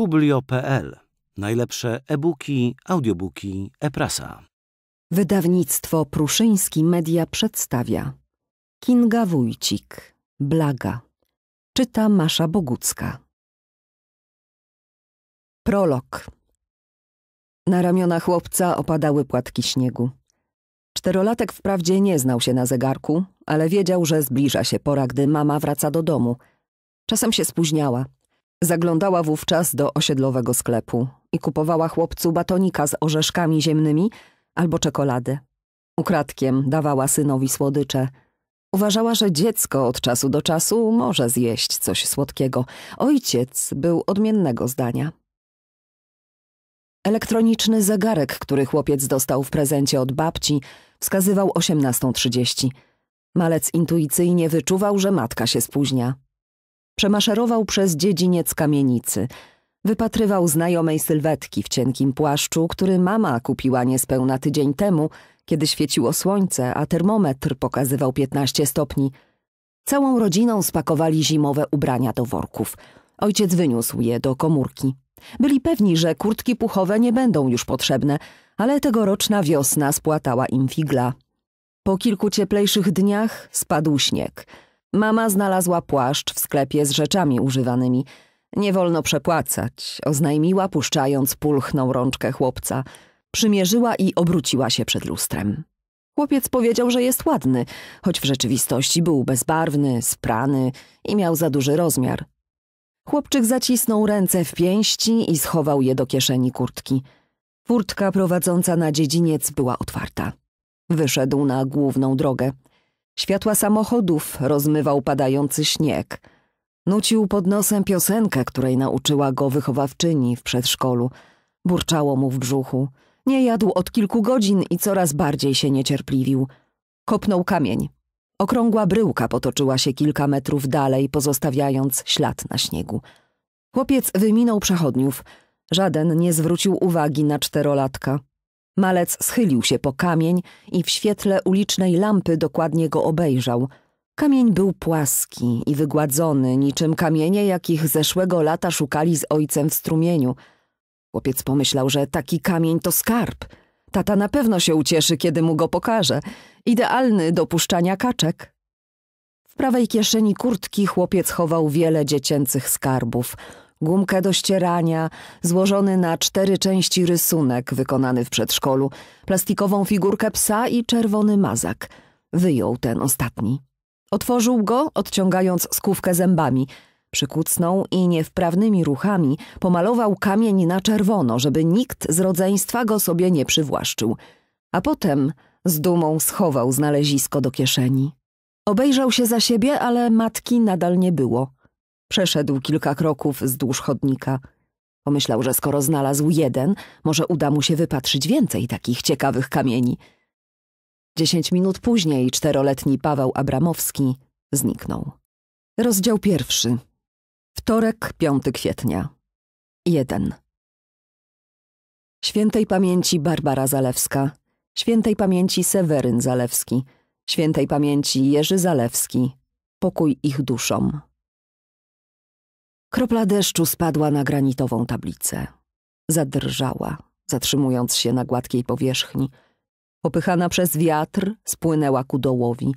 publio.pl. Najlepsze e-booki, audiobooki, e-prasa. Wydawnictwo Pruszyński Media przedstawia Kinga Wójcik, Blaga. Czyta Masza Bogucka. Prolog. Na ramiona chłopca opadały płatki śniegu. Czterolatek wprawdzie nie znał się na zegarku, ale wiedział, że zbliża się pora, gdy mama wraca do domu. Czasem się spóźniała – Zaglądała wówczas do osiedlowego sklepu i kupowała chłopcu batonika z orzeszkami ziemnymi albo czekoladę. Ukradkiem dawała synowi słodycze. Uważała, że dziecko od czasu do czasu może zjeść coś słodkiego. Ojciec był odmiennego zdania. Elektroniczny zegarek, który chłopiec dostał w prezencie od babci, wskazywał 18.30. Malec intuicyjnie wyczuwał, że matka się spóźnia. Przemaszerował przez dziedziniec kamienicy. Wypatrywał znajomej sylwetki w cienkim płaszczu, który mama kupiła niespełna tydzień temu, kiedy świeciło słońce, a termometr pokazywał 15 stopni. Całą rodziną spakowali zimowe ubrania do worków. Ojciec wyniósł je do komórki. Byli pewni, że kurtki puchowe nie będą już potrzebne, ale tegoroczna wiosna spłatała im figla. Po kilku cieplejszych dniach spadł śnieg – Mama znalazła płaszcz w sklepie z rzeczami używanymi. Nie wolno przepłacać, oznajmiła, puszczając pulchną rączkę chłopca. Przymierzyła i obróciła się przed lustrem. Chłopiec powiedział, że jest ładny, choć w rzeczywistości był bezbarwny, sprany i miał za duży rozmiar. Chłopczyk zacisnął ręce w pięści i schował je do kieszeni kurtki. Furtka prowadząca na dziedziniec była otwarta. Wyszedł na główną drogę – Światła samochodów rozmywał padający śnieg. Nucił pod nosem piosenkę, której nauczyła go wychowawczyni w przedszkolu. Burczało mu w brzuchu. Nie jadł od kilku godzin i coraz bardziej się niecierpliwił. Kopnął kamień. Okrągła bryłka potoczyła się kilka metrów dalej, pozostawiając ślad na śniegu. Chłopiec wyminął przechodniów. Żaden nie zwrócił uwagi na czterolatka. Malec schylił się po kamień i w świetle ulicznej lampy dokładnie go obejrzał. Kamień był płaski i wygładzony, niczym kamienie, jakich zeszłego lata szukali z ojcem w strumieniu. Chłopiec pomyślał, że taki kamień to skarb. Tata na pewno się ucieszy, kiedy mu go pokaże. Idealny do puszczania kaczek. W prawej kieszeni kurtki chłopiec chował wiele dziecięcych skarbów gumkę do ścierania, złożony na cztery części rysunek wykonany w przedszkolu, plastikową figurkę psa i czerwony mazak. Wyjął ten ostatni. Otworzył go, odciągając skówkę zębami. Przykucną i niewprawnymi ruchami pomalował kamień na czerwono, żeby nikt z rodzeństwa go sobie nie przywłaszczył. A potem z dumą schował znalezisko do kieszeni. Obejrzał się za siebie, ale matki nadal nie było. Przeszedł kilka kroków wzdłuż chodnika. Pomyślał, że skoro znalazł jeden, może uda mu się wypatrzyć więcej takich ciekawych kamieni. Dziesięć minut później czteroletni Paweł Abramowski zniknął. Rozdział pierwszy. Wtorek, 5 kwietnia. 1. Świętej pamięci Barbara Zalewska, świętej pamięci Seweryn Zalewski, świętej pamięci Jerzy Zalewski, pokój ich duszom. Kropla deszczu spadła na granitową tablicę. Zadrżała, zatrzymując się na gładkiej powierzchni. Opychana przez wiatr, spłynęła ku dołowi.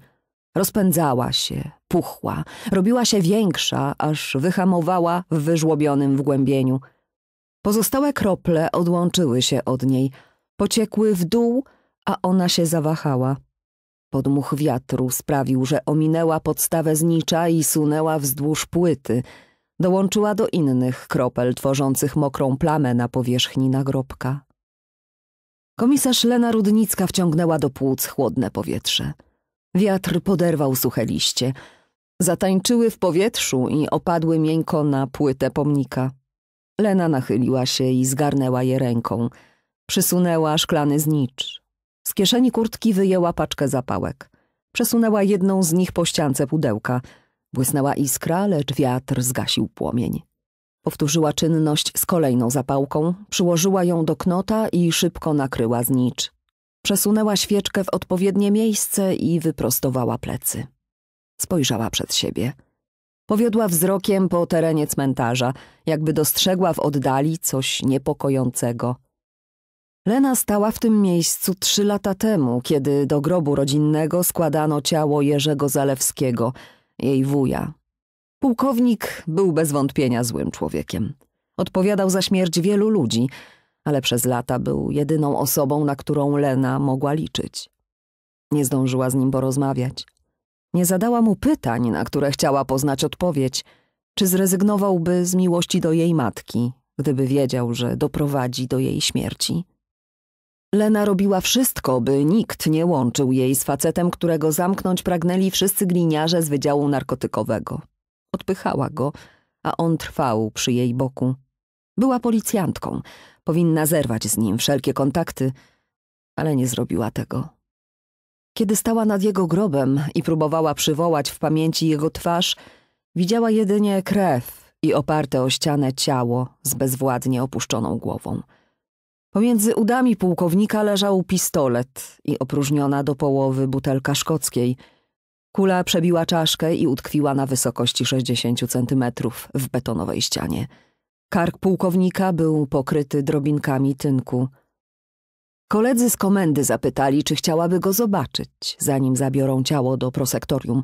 Rozpędzała się, puchła, robiła się większa, aż wyhamowała w wyżłobionym wgłębieniu. Pozostałe krople odłączyły się od niej, pociekły w dół, a ona się zawahała. Podmuch wiatru sprawił, że ominęła podstawę znicza i sunęła wzdłuż płyty – dołączyła do innych kropel tworzących mokrą plamę na powierzchni nagrobka. Komisarz Lena Rudnicka wciągnęła do płuc chłodne powietrze. Wiatr poderwał suche liście. Zatańczyły w powietrzu i opadły miękko na płytę pomnika. Lena nachyliła się i zgarnęła je ręką. Przysunęła szklany znicz. Z kieszeni kurtki wyjęła paczkę zapałek. Przesunęła jedną z nich po ściance pudełka – Błysnęła iskra, lecz wiatr zgasił płomień. Powtórzyła czynność z kolejną zapałką, przyłożyła ją do knota i szybko nakryła znicz. Przesunęła świeczkę w odpowiednie miejsce i wyprostowała plecy. Spojrzała przed siebie. Powiodła wzrokiem po terenie cmentarza, jakby dostrzegła w oddali coś niepokojącego. Lena stała w tym miejscu trzy lata temu, kiedy do grobu rodzinnego składano ciało Jerzego Zalewskiego – jej wuja. Pułkownik był bez wątpienia złym człowiekiem. Odpowiadał za śmierć wielu ludzi, ale przez lata był jedyną osobą, na którą Lena mogła liczyć. Nie zdążyła z nim porozmawiać. Nie zadała mu pytań, na które chciała poznać odpowiedź, czy zrezygnowałby z miłości do jej matki, gdyby wiedział, że doprowadzi do jej śmierci. Lena robiła wszystko, by nikt nie łączył jej z facetem, którego zamknąć pragnęli wszyscy gliniarze z wydziału narkotykowego. Odpychała go, a on trwał przy jej boku. Była policjantką, powinna zerwać z nim wszelkie kontakty, ale nie zrobiła tego. Kiedy stała nad jego grobem i próbowała przywołać w pamięci jego twarz, widziała jedynie krew i oparte o ścianę ciało z bezwładnie opuszczoną głową. Pomiędzy udami pułkownika leżał pistolet i opróżniona do połowy butelka szkockiej. Kula przebiła czaszkę i utkwiła na wysokości 60 centymetrów w betonowej ścianie. Kark pułkownika był pokryty drobinkami tynku. Koledzy z komendy zapytali, czy chciałaby go zobaczyć, zanim zabiorą ciało do prosektorium.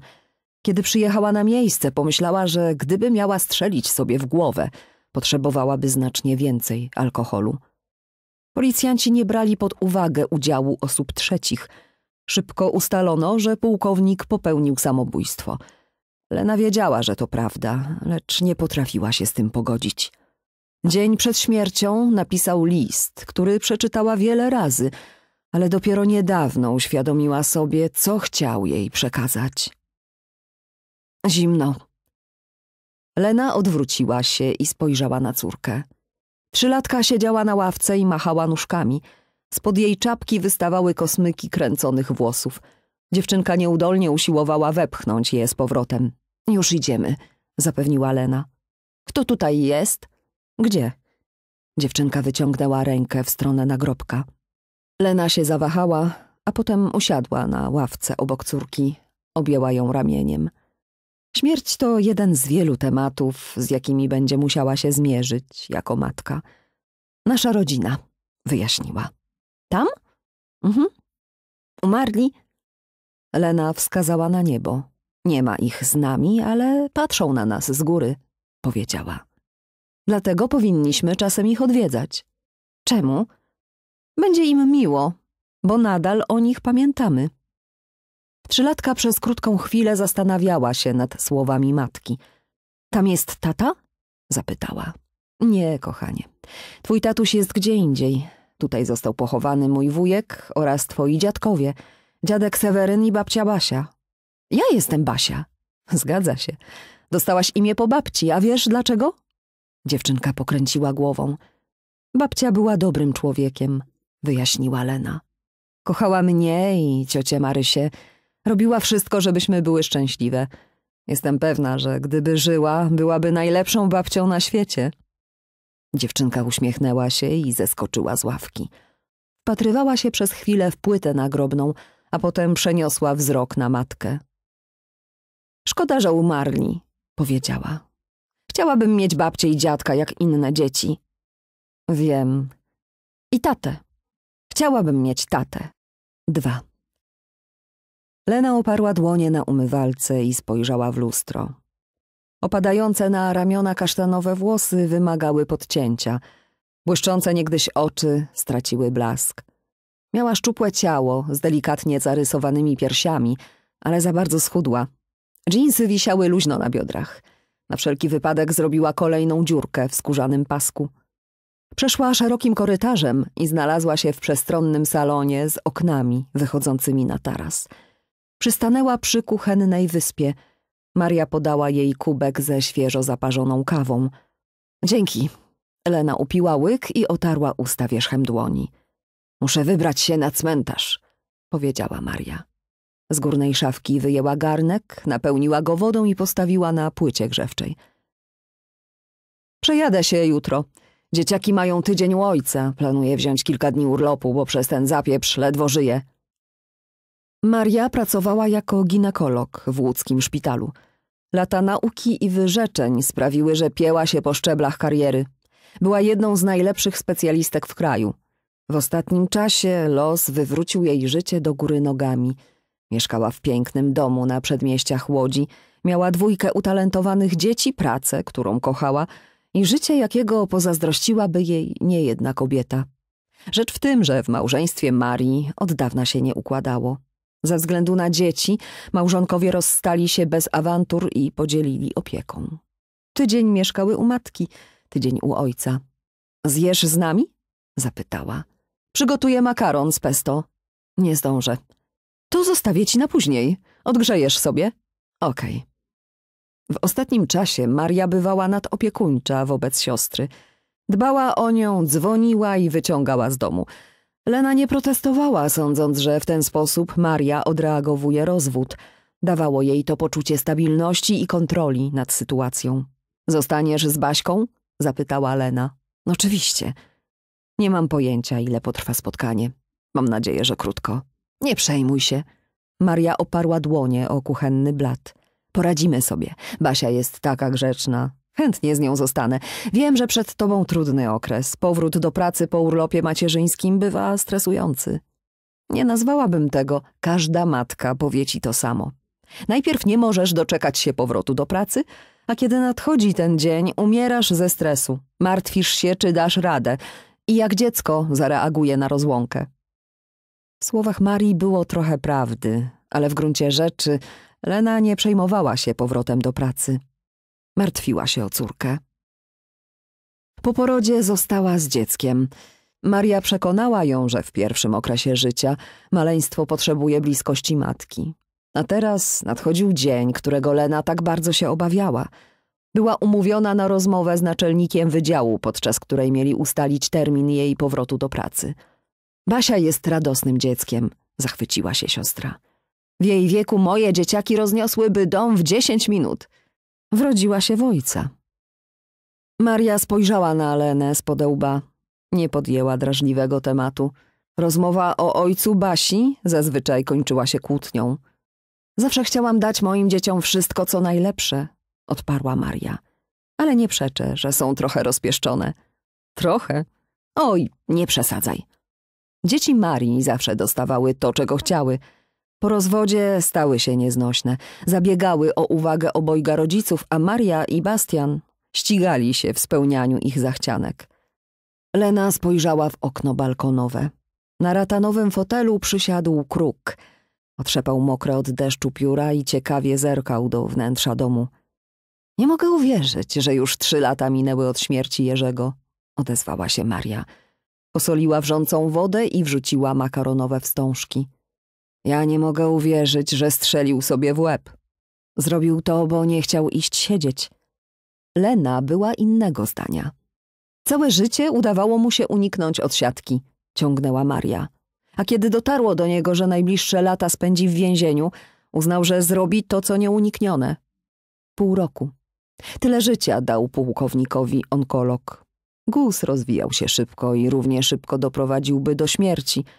Kiedy przyjechała na miejsce, pomyślała, że gdyby miała strzelić sobie w głowę, potrzebowałaby znacznie więcej alkoholu. Policjanci nie brali pod uwagę udziału osób trzecich. Szybko ustalono, że pułkownik popełnił samobójstwo. Lena wiedziała, że to prawda, lecz nie potrafiła się z tym pogodzić. Dzień przed śmiercią napisał list, który przeczytała wiele razy, ale dopiero niedawno uświadomiła sobie, co chciał jej przekazać. Zimno. Lena odwróciła się i spojrzała na córkę. Trzylatka siedziała na ławce i machała nóżkami. Spod jej czapki wystawały kosmyki kręconych włosów. Dziewczynka nieudolnie usiłowała wepchnąć je z powrotem. Już idziemy, zapewniła Lena. Kto tutaj jest? Gdzie? Dziewczynka wyciągnęła rękę w stronę nagrobka. Lena się zawahała, a potem usiadła na ławce obok córki. Objęła ją ramieniem. Śmierć to jeden z wielu tematów, z jakimi będzie musiała się zmierzyć jako matka. Nasza rodzina, wyjaśniła. Tam? Mhm. Umarli? Lena wskazała na niebo. Nie ma ich z nami, ale patrzą na nas z góry, powiedziała. Dlatego powinniśmy czasem ich odwiedzać. Czemu? Będzie im miło, bo nadal o nich pamiętamy. Trzylatka przez krótką chwilę zastanawiała się nad słowami matki. Tam jest tata? zapytała. Nie, kochanie. Twój tatuś jest gdzie indziej. Tutaj został pochowany mój wujek oraz twoi dziadkowie, dziadek Seweryn i babcia Basia. Ja jestem Basia. Zgadza się. Dostałaś imię po babci, a wiesz dlaczego? Dziewczynka pokręciła głową. Babcia była dobrym człowiekiem, wyjaśniła Lena. Kochała mnie i ciocię Marysię, Robiła wszystko, żebyśmy były szczęśliwe. Jestem pewna, że gdyby żyła, byłaby najlepszą babcią na świecie. Dziewczynka uśmiechnęła się i zeskoczyła z ławki. Patrywała się przez chwilę w płytę nagrobną, a potem przeniosła wzrok na matkę. Szkoda, że umarli, powiedziała. Chciałabym mieć babcię i dziadka jak inne dzieci. Wiem. I tatę. Chciałabym mieć tatę. Dwa. Lena oparła dłonie na umywalce i spojrzała w lustro. Opadające na ramiona kasztanowe włosy wymagały podcięcia. Błyszczące niegdyś oczy straciły blask. Miała szczupłe ciało z delikatnie zarysowanymi piersiami, ale za bardzo schudła. Dżinsy wisiały luźno na biodrach. Na wszelki wypadek zrobiła kolejną dziurkę w skórzanym pasku. Przeszła szerokim korytarzem i znalazła się w przestronnym salonie z oknami wychodzącymi na taras – Przystanęła przy kuchennej wyspie. Maria podała jej kubek ze świeżo zaparzoną kawą. Dzięki. Lena upiła łyk i otarła usta wierzchem dłoni. Muszę wybrać się na cmentarz, powiedziała Maria. Z górnej szafki wyjęła garnek, napełniła go wodą i postawiła na płycie grzewczej. Przejadę się jutro. Dzieciaki mają tydzień u ojca. Planuję wziąć kilka dni urlopu, bo przez ten zapieprz ledwo żyje. Maria pracowała jako ginekolog w łódzkim szpitalu. Lata nauki i wyrzeczeń sprawiły, że pięła się po szczeblach kariery. Była jedną z najlepszych specjalistek w kraju. W ostatnim czasie los wywrócił jej życie do góry nogami. Mieszkała w pięknym domu na przedmieściach Łodzi, miała dwójkę utalentowanych dzieci, pracę, którą kochała i życie, jakiego pozazdrościłaby jej niejedna kobieta. Rzecz w tym, że w małżeństwie Marii od dawna się nie układało. Ze względu na dzieci małżonkowie rozstali się bez awantur i podzielili opieką. Tydzień mieszkały u matki, tydzień u ojca. Zjesz z nami? zapytała. Przygotuję makaron z pesto. Nie zdążę. To zostawię ci na później. Odgrzejesz sobie? Okej. Okay. W ostatnim czasie Maria bywała nadopiekuńcza wobec siostry. Dbała o nią, dzwoniła i wyciągała z domu – Lena nie protestowała, sądząc, że w ten sposób Maria odreagowuje rozwód. Dawało jej to poczucie stabilności i kontroli nad sytuacją. Zostaniesz z Baśką? zapytała Lena. Oczywiście. Nie mam pojęcia, ile potrwa spotkanie. Mam nadzieję, że krótko. Nie przejmuj się. Maria oparła dłonie o kuchenny blat. Poradzimy sobie. Basia jest taka grzeczna. Chętnie z nią zostanę. Wiem, że przed tobą trudny okres. Powrót do pracy po urlopie macierzyńskim bywa stresujący. Nie nazwałabym tego. Każda matka powie ci to samo. Najpierw nie możesz doczekać się powrotu do pracy, a kiedy nadchodzi ten dzień, umierasz ze stresu. Martwisz się, czy dasz radę. I jak dziecko zareaguje na rozłąkę. W słowach Marii było trochę prawdy, ale w gruncie rzeczy Lena nie przejmowała się powrotem do pracy. Martwiła się o córkę. Po porodzie została z dzieckiem. Maria przekonała ją, że w pierwszym okresie życia maleństwo potrzebuje bliskości matki. A teraz nadchodził dzień, którego Lena tak bardzo się obawiała. Była umówiona na rozmowę z naczelnikiem wydziału, podczas której mieli ustalić termin jej powrotu do pracy. Basia jest radosnym dzieckiem, zachwyciła się siostra. W jej wieku moje dzieciaki rozniosłyby dom w dziesięć minut – wrodziła się w ojca. Maria spojrzała na Alenę z podełba. Nie podjęła drażliwego tematu. Rozmowa o ojcu Basi zazwyczaj kończyła się kłótnią. Zawsze chciałam dać moim dzieciom wszystko, co najlepsze, odparła Maria. Ale nie przeczę, że są trochę rozpieszczone. Trochę? Oj, nie przesadzaj. Dzieci Marii zawsze dostawały to, czego chciały – po rozwodzie stały się nieznośne. Zabiegały o uwagę obojga rodziców, a Maria i Bastian ścigali się w spełnianiu ich zachcianek. Lena spojrzała w okno balkonowe. Na ratanowym fotelu przysiadł kruk. Otrzepał mokre od deszczu pióra i ciekawie zerkał do wnętrza domu. Nie mogę uwierzyć, że już trzy lata minęły od śmierci Jerzego, odezwała się Maria. Posoliła wrzącą wodę i wrzuciła makaronowe wstążki. Ja nie mogę uwierzyć, że strzelił sobie w łeb. Zrobił to, bo nie chciał iść siedzieć. Lena była innego zdania. Całe życie udawało mu się uniknąć odsiadki, ciągnęła Maria. A kiedy dotarło do niego, że najbliższe lata spędzi w więzieniu, uznał, że zrobi to, co nieuniknione. Pół roku. Tyle życia dał pułkownikowi onkolog. Gus rozwijał się szybko i równie szybko doprowadziłby do śmierci –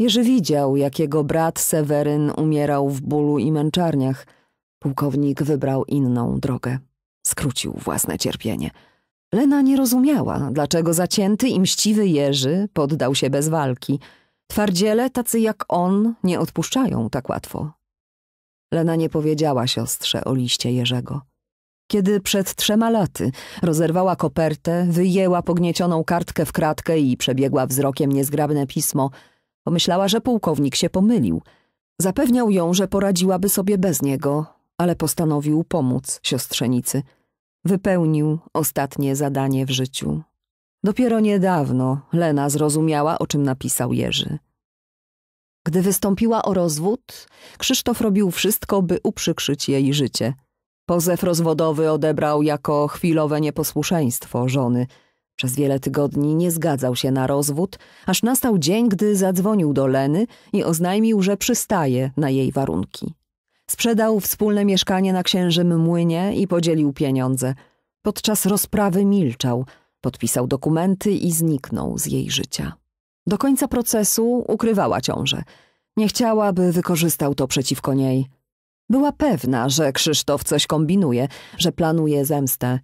Jerzy widział, jak jego brat Seweryn umierał w bólu i męczarniach. Pułkownik wybrał inną drogę. Skrócił własne cierpienie. Lena nie rozumiała, dlaczego zacięty i mściwy Jerzy poddał się bez walki. Twardziele, tacy jak on, nie odpuszczają tak łatwo. Lena nie powiedziała siostrze o liście Jerzego. Kiedy przed trzema laty rozerwała kopertę, wyjęła pogniecioną kartkę w kratkę i przebiegła wzrokiem niezgrabne pismo – Pomyślała, że pułkownik się pomylił. Zapewniał ją, że poradziłaby sobie bez niego, ale postanowił pomóc siostrzenicy. Wypełnił ostatnie zadanie w życiu. Dopiero niedawno Lena zrozumiała, o czym napisał Jerzy. Gdy wystąpiła o rozwód, Krzysztof robił wszystko, by uprzykrzyć jej życie. Pozew rozwodowy odebrał jako chwilowe nieposłuszeństwo żony – przez wiele tygodni nie zgadzał się na rozwód, aż nastał dzień, gdy zadzwonił do Leny i oznajmił, że przystaje na jej warunki. Sprzedał wspólne mieszkanie na księżym młynie i podzielił pieniądze. Podczas rozprawy milczał, podpisał dokumenty i zniknął z jej życia. Do końca procesu ukrywała ciążę. Nie chciała, by wykorzystał to przeciwko niej. Była pewna, że Krzysztof coś kombinuje, że planuje zemstę –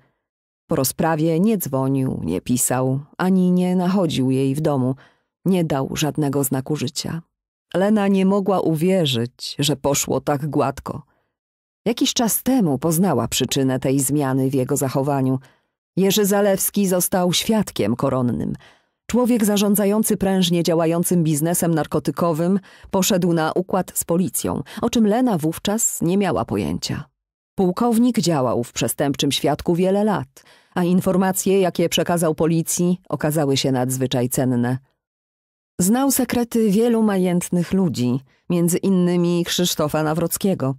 po rozprawie nie dzwonił, nie pisał, ani nie nachodził jej w domu, nie dał żadnego znaku życia. Lena nie mogła uwierzyć, że poszło tak gładko. Jakiś czas temu poznała przyczynę tej zmiany w jego zachowaniu. Jerzy Zalewski został świadkiem koronnym. Człowiek zarządzający prężnie działającym biznesem narkotykowym poszedł na układ z policją, o czym Lena wówczas nie miała pojęcia. Pułkownik działał w przestępczym świadku wiele lat, a informacje, jakie przekazał policji, okazały się nadzwyczaj cenne. Znał sekrety wielu majętnych ludzi, między innymi Krzysztofa Nawrockiego.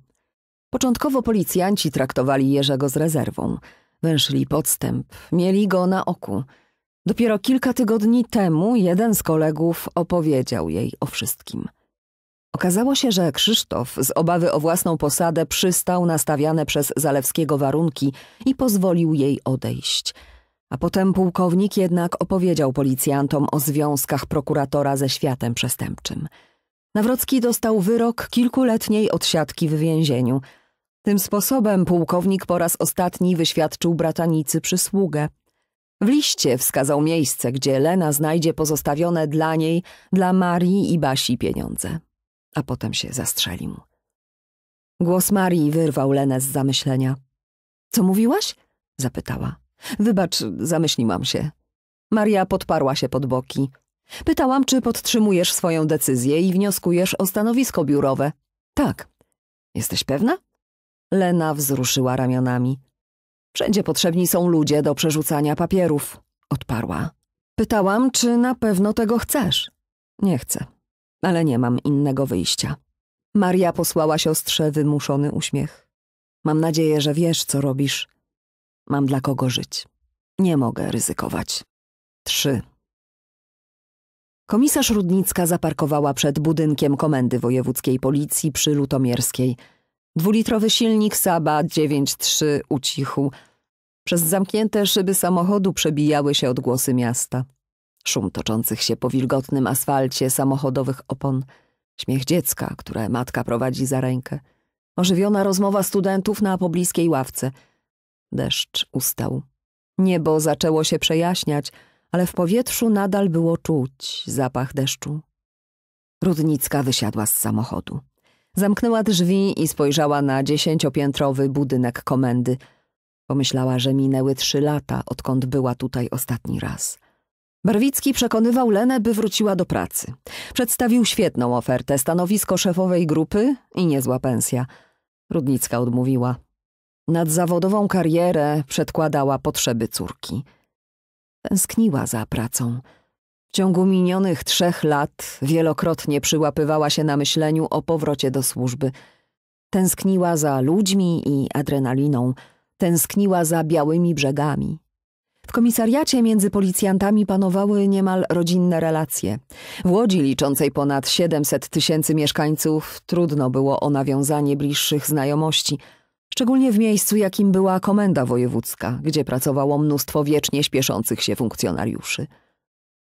Początkowo policjanci traktowali Jerzego z rezerwą. Węszyli podstęp, mieli go na oku. Dopiero kilka tygodni temu jeden z kolegów opowiedział jej o wszystkim. Okazało się, że Krzysztof z obawy o własną posadę przystał na stawiane przez Zalewskiego warunki i pozwolił jej odejść. A potem pułkownik jednak opowiedział policjantom o związkach prokuratora ze światem przestępczym. Nawrocki dostał wyrok kilkuletniej odsiadki w więzieniu. Tym sposobem pułkownik po raz ostatni wyświadczył bratanicy przysługę. W liście wskazał miejsce, gdzie Lena znajdzie pozostawione dla niej, dla Marii i Basi pieniądze a potem się zastrzelił. Głos Marii wyrwał Lenę z zamyślenia. Co mówiłaś? zapytała. Wybacz, zamyśliłam się. Maria podparła się pod boki. Pytałam, czy podtrzymujesz swoją decyzję i wnioskujesz o stanowisko biurowe. Tak. Jesteś pewna? Lena wzruszyła ramionami. Wszędzie potrzebni są ludzie do przerzucania papierów, odparła. Pytałam, czy na pewno tego chcesz. Nie chcę ale nie mam innego wyjścia. Maria posłała siostrze wymuszony uśmiech. Mam nadzieję, że wiesz, co robisz. Mam dla kogo żyć. Nie mogę ryzykować. Trzy. Komisarz Rudnicka zaparkowała przed budynkiem Komendy Wojewódzkiej Policji przy Lutomierskiej. Dwulitrowy silnik Saba 9.3 ucichł. Przez zamknięte szyby samochodu przebijały się odgłosy miasta. Szum toczących się po wilgotnym asfalcie samochodowych opon, śmiech dziecka, które matka prowadzi za rękę, ożywiona rozmowa studentów na pobliskiej ławce. Deszcz ustał. Niebo zaczęło się przejaśniać, ale w powietrzu nadal było czuć zapach deszczu. Rudnicka wysiadła z samochodu. Zamknęła drzwi i spojrzała na dziesięciopiętrowy budynek komendy. Pomyślała, że minęły trzy lata, odkąd była tutaj ostatni raz. Barwicki przekonywał Lenę, by wróciła do pracy. Przedstawił świetną ofertę, stanowisko szefowej grupy i niezła pensja. Rudnicka odmówiła. Nad zawodową karierę przedkładała potrzeby córki. Tęskniła za pracą. W ciągu minionych trzech lat wielokrotnie przyłapywała się na myśleniu o powrocie do służby. Tęskniła za ludźmi i adrenaliną. Tęskniła za białymi brzegami, w komisariacie między policjantami panowały niemal rodzinne relacje. W Łodzi liczącej ponad 700 tysięcy mieszkańców trudno było o nawiązanie bliższych znajomości, szczególnie w miejscu, jakim była komenda wojewódzka, gdzie pracowało mnóstwo wiecznie śpieszących się funkcjonariuszy.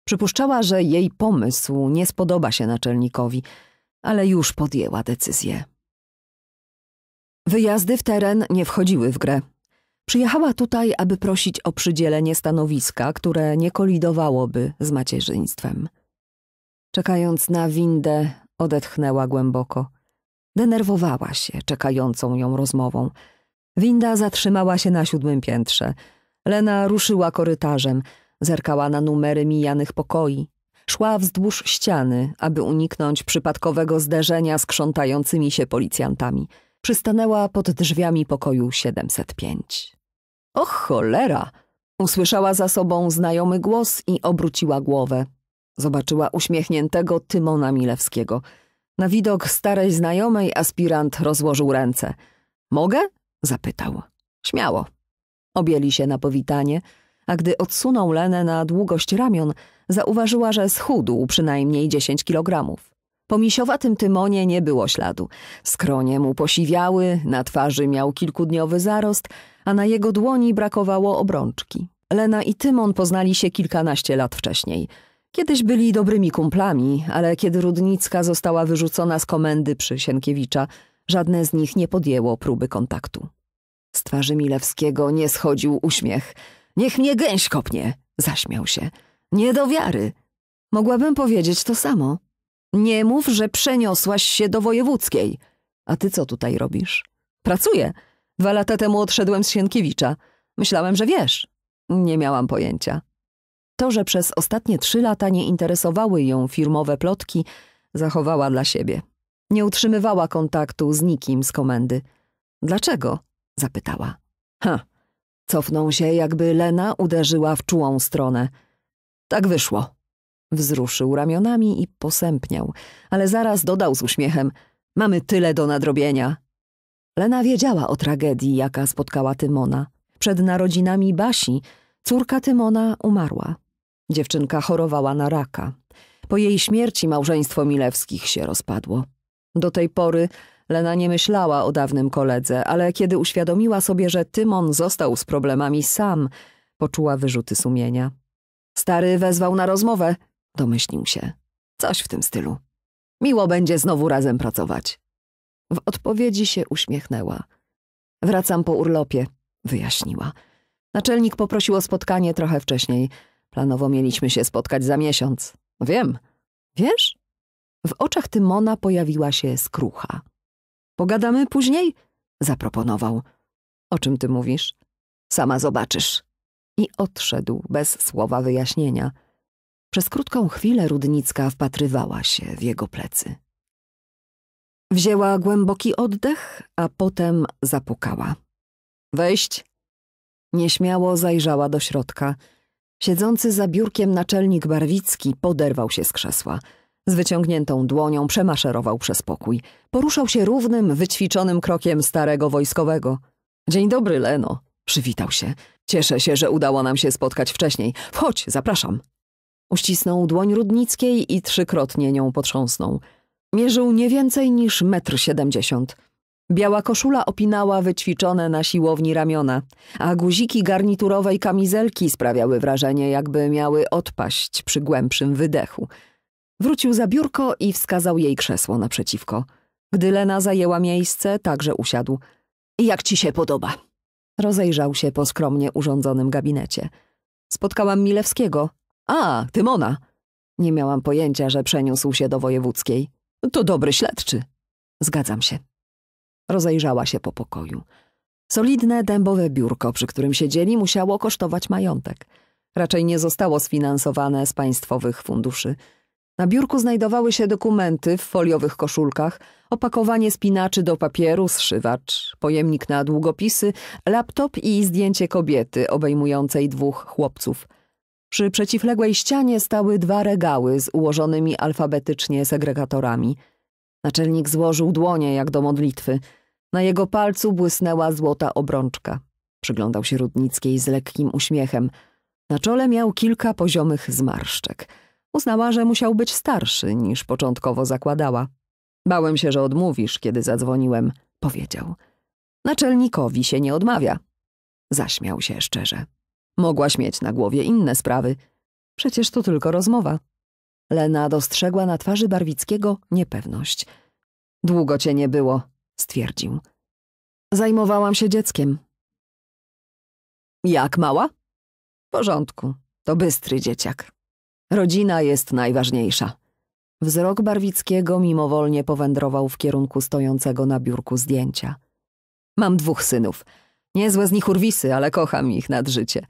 Przypuszczała, że jej pomysł nie spodoba się naczelnikowi, ale już podjęła decyzję. Wyjazdy w teren nie wchodziły w grę. Przyjechała tutaj, aby prosić o przydzielenie stanowiska, które nie kolidowałoby z macierzyństwem. Czekając na windę, odetchnęła głęboko. Denerwowała się czekającą ją rozmową. Winda zatrzymała się na siódmym piętrze. Lena ruszyła korytarzem, zerkała na numery mijanych pokoi. Szła wzdłuż ściany, aby uniknąć przypadkowego zderzenia z krzątającymi się policjantami. Przystanęła pod drzwiami pokoju 705. O cholera! Usłyszała za sobą znajomy głos i obróciła głowę. Zobaczyła uśmiechniętego Tymona Milewskiego. Na widok starej znajomej aspirant rozłożył ręce. Mogę? zapytał. Śmiało. Objęli się na powitanie, a gdy odsunął Lenę na długość ramion, zauważyła, że schudł przynajmniej dziesięć kilogramów. Po misiowatym tymonie nie było śladu. Skronie mu posiwiały, na twarzy miał kilkudniowy zarost, a na jego dłoni brakowało obrączki. Lena i Tymon poznali się kilkanaście lat wcześniej. Kiedyś byli dobrymi kumplami, ale kiedy Rudnicka została wyrzucona z komendy przy Sienkiewicza, żadne z nich nie podjęło próby kontaktu. Z twarzy Milewskiego nie schodził uśmiech. Niech mnie gęś kopnie, zaśmiał się. Nie do wiary. Mogłabym powiedzieć to samo. Nie mów, że przeniosłaś się do wojewódzkiej. A ty co tutaj robisz? Pracuję. Dwa lata temu odszedłem z Sienkiewicza. Myślałem, że wiesz. Nie miałam pojęcia. To, że przez ostatnie trzy lata nie interesowały ją firmowe plotki, zachowała dla siebie. Nie utrzymywała kontaktu z nikim z komendy. Dlaczego? zapytała. Ha, cofnął się, jakby Lena uderzyła w czułą stronę. Tak wyszło. Wzruszył ramionami i posępniał, ale zaraz dodał z uśmiechem – mamy tyle do nadrobienia. Lena wiedziała o tragedii, jaka spotkała Tymona. Przed narodzinami Basi córka Tymona umarła. Dziewczynka chorowała na raka. Po jej śmierci małżeństwo Milewskich się rozpadło. Do tej pory Lena nie myślała o dawnym koledze, ale kiedy uświadomiła sobie, że Tymon został z problemami sam, poczuła wyrzuty sumienia. Stary wezwał na rozmowę, domyślił się. Coś w tym stylu. Miło będzie znowu razem pracować. W odpowiedzi się uśmiechnęła. Wracam po urlopie, wyjaśniła. Naczelnik poprosił o spotkanie trochę wcześniej. Planowo mieliśmy się spotkać za miesiąc. Wiem. Wiesz? W oczach Tymona pojawiła się skrucha. Pogadamy później? zaproponował. O czym ty mówisz? Sama zobaczysz. I odszedł bez słowa wyjaśnienia. Przez krótką chwilę Rudnicka wpatrywała się w jego plecy. Wzięła głęboki oddech, a potem zapukała. Wejść! Nieśmiało zajrzała do środka. Siedzący za biurkiem naczelnik Barwicki poderwał się z krzesła. Z wyciągniętą dłonią przemaszerował przez pokój. Poruszał się równym, wyćwiczonym krokiem starego wojskowego. Dzień dobry, Leno. Przywitał się. Cieszę się, że udało nam się spotkać wcześniej. Wchodź, zapraszam. Uścisnął dłoń Rudnickiej i trzykrotnie nią potrząsnął. Mierzył nie więcej niż metr siedemdziesiąt. Biała koszula opinała wyćwiczone na siłowni ramiona, a guziki garniturowej kamizelki sprawiały wrażenie, jakby miały odpaść przy głębszym wydechu. Wrócił za biurko i wskazał jej krzesło naprzeciwko. Gdy Lena zajęła miejsce, także usiadł. Jak ci się podoba? Rozejrzał się po skromnie urządzonym gabinecie. Spotkałam Milewskiego, a, Tymona! Nie miałam pojęcia, że przeniósł się do wojewódzkiej. To dobry śledczy. Zgadzam się. Rozejrzała się po pokoju. Solidne, dębowe biurko, przy którym siedzieli, musiało kosztować majątek. Raczej nie zostało sfinansowane z państwowych funduszy. Na biurku znajdowały się dokumenty w foliowych koszulkach, opakowanie spinaczy do papieru, zszywacz, pojemnik na długopisy, laptop i zdjęcie kobiety obejmującej dwóch chłopców – przy przeciwległej ścianie stały dwa regały z ułożonymi alfabetycznie segregatorami. Naczelnik złożył dłonie jak do modlitwy. Na jego palcu błysnęła złota obrączka. Przyglądał się Rudnickiej z lekkim uśmiechem. Na czole miał kilka poziomych zmarszczek. Uznała, że musiał być starszy niż początkowo zakładała. Bałem się, że odmówisz, kiedy zadzwoniłem, powiedział. Naczelnikowi się nie odmawia. Zaśmiał się szczerze. Mogłaś mieć na głowie inne sprawy. Przecież to tylko rozmowa. Lena dostrzegła na twarzy Barwickiego niepewność. Długo cię nie było, stwierdził. Zajmowałam się dzieckiem. Jak mała? W porządku, to bystry dzieciak. Rodzina jest najważniejsza. Wzrok Barwickiego mimowolnie powędrował w kierunku stojącego na biurku zdjęcia. Mam dwóch synów. Niezłe z nich urwisy, ale kocham ich nad życie.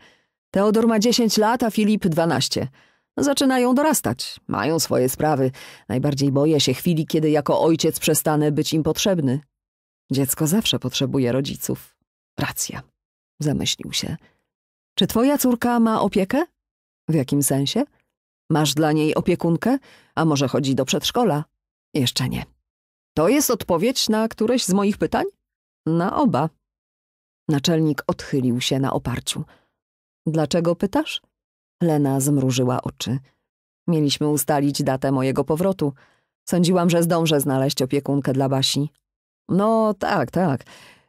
Teodor ma 10 lat, a Filip 12. Zaczynają dorastać, mają swoje sprawy. Najbardziej boję się chwili, kiedy jako ojciec przestanę być im potrzebny. Dziecko zawsze potrzebuje rodziców. Racja, zamyślił się. Czy twoja córka ma opiekę? W jakim sensie? Masz dla niej opiekunkę? A może chodzi do przedszkola? Jeszcze nie. To jest odpowiedź na któreś z moich pytań? Na oba. Naczelnik odchylił się na oparciu. Dlaczego pytasz? Lena zmrużyła oczy. Mieliśmy ustalić datę mojego powrotu. Sądziłam, że zdążę znaleźć opiekunkę dla Basi. No tak, tak,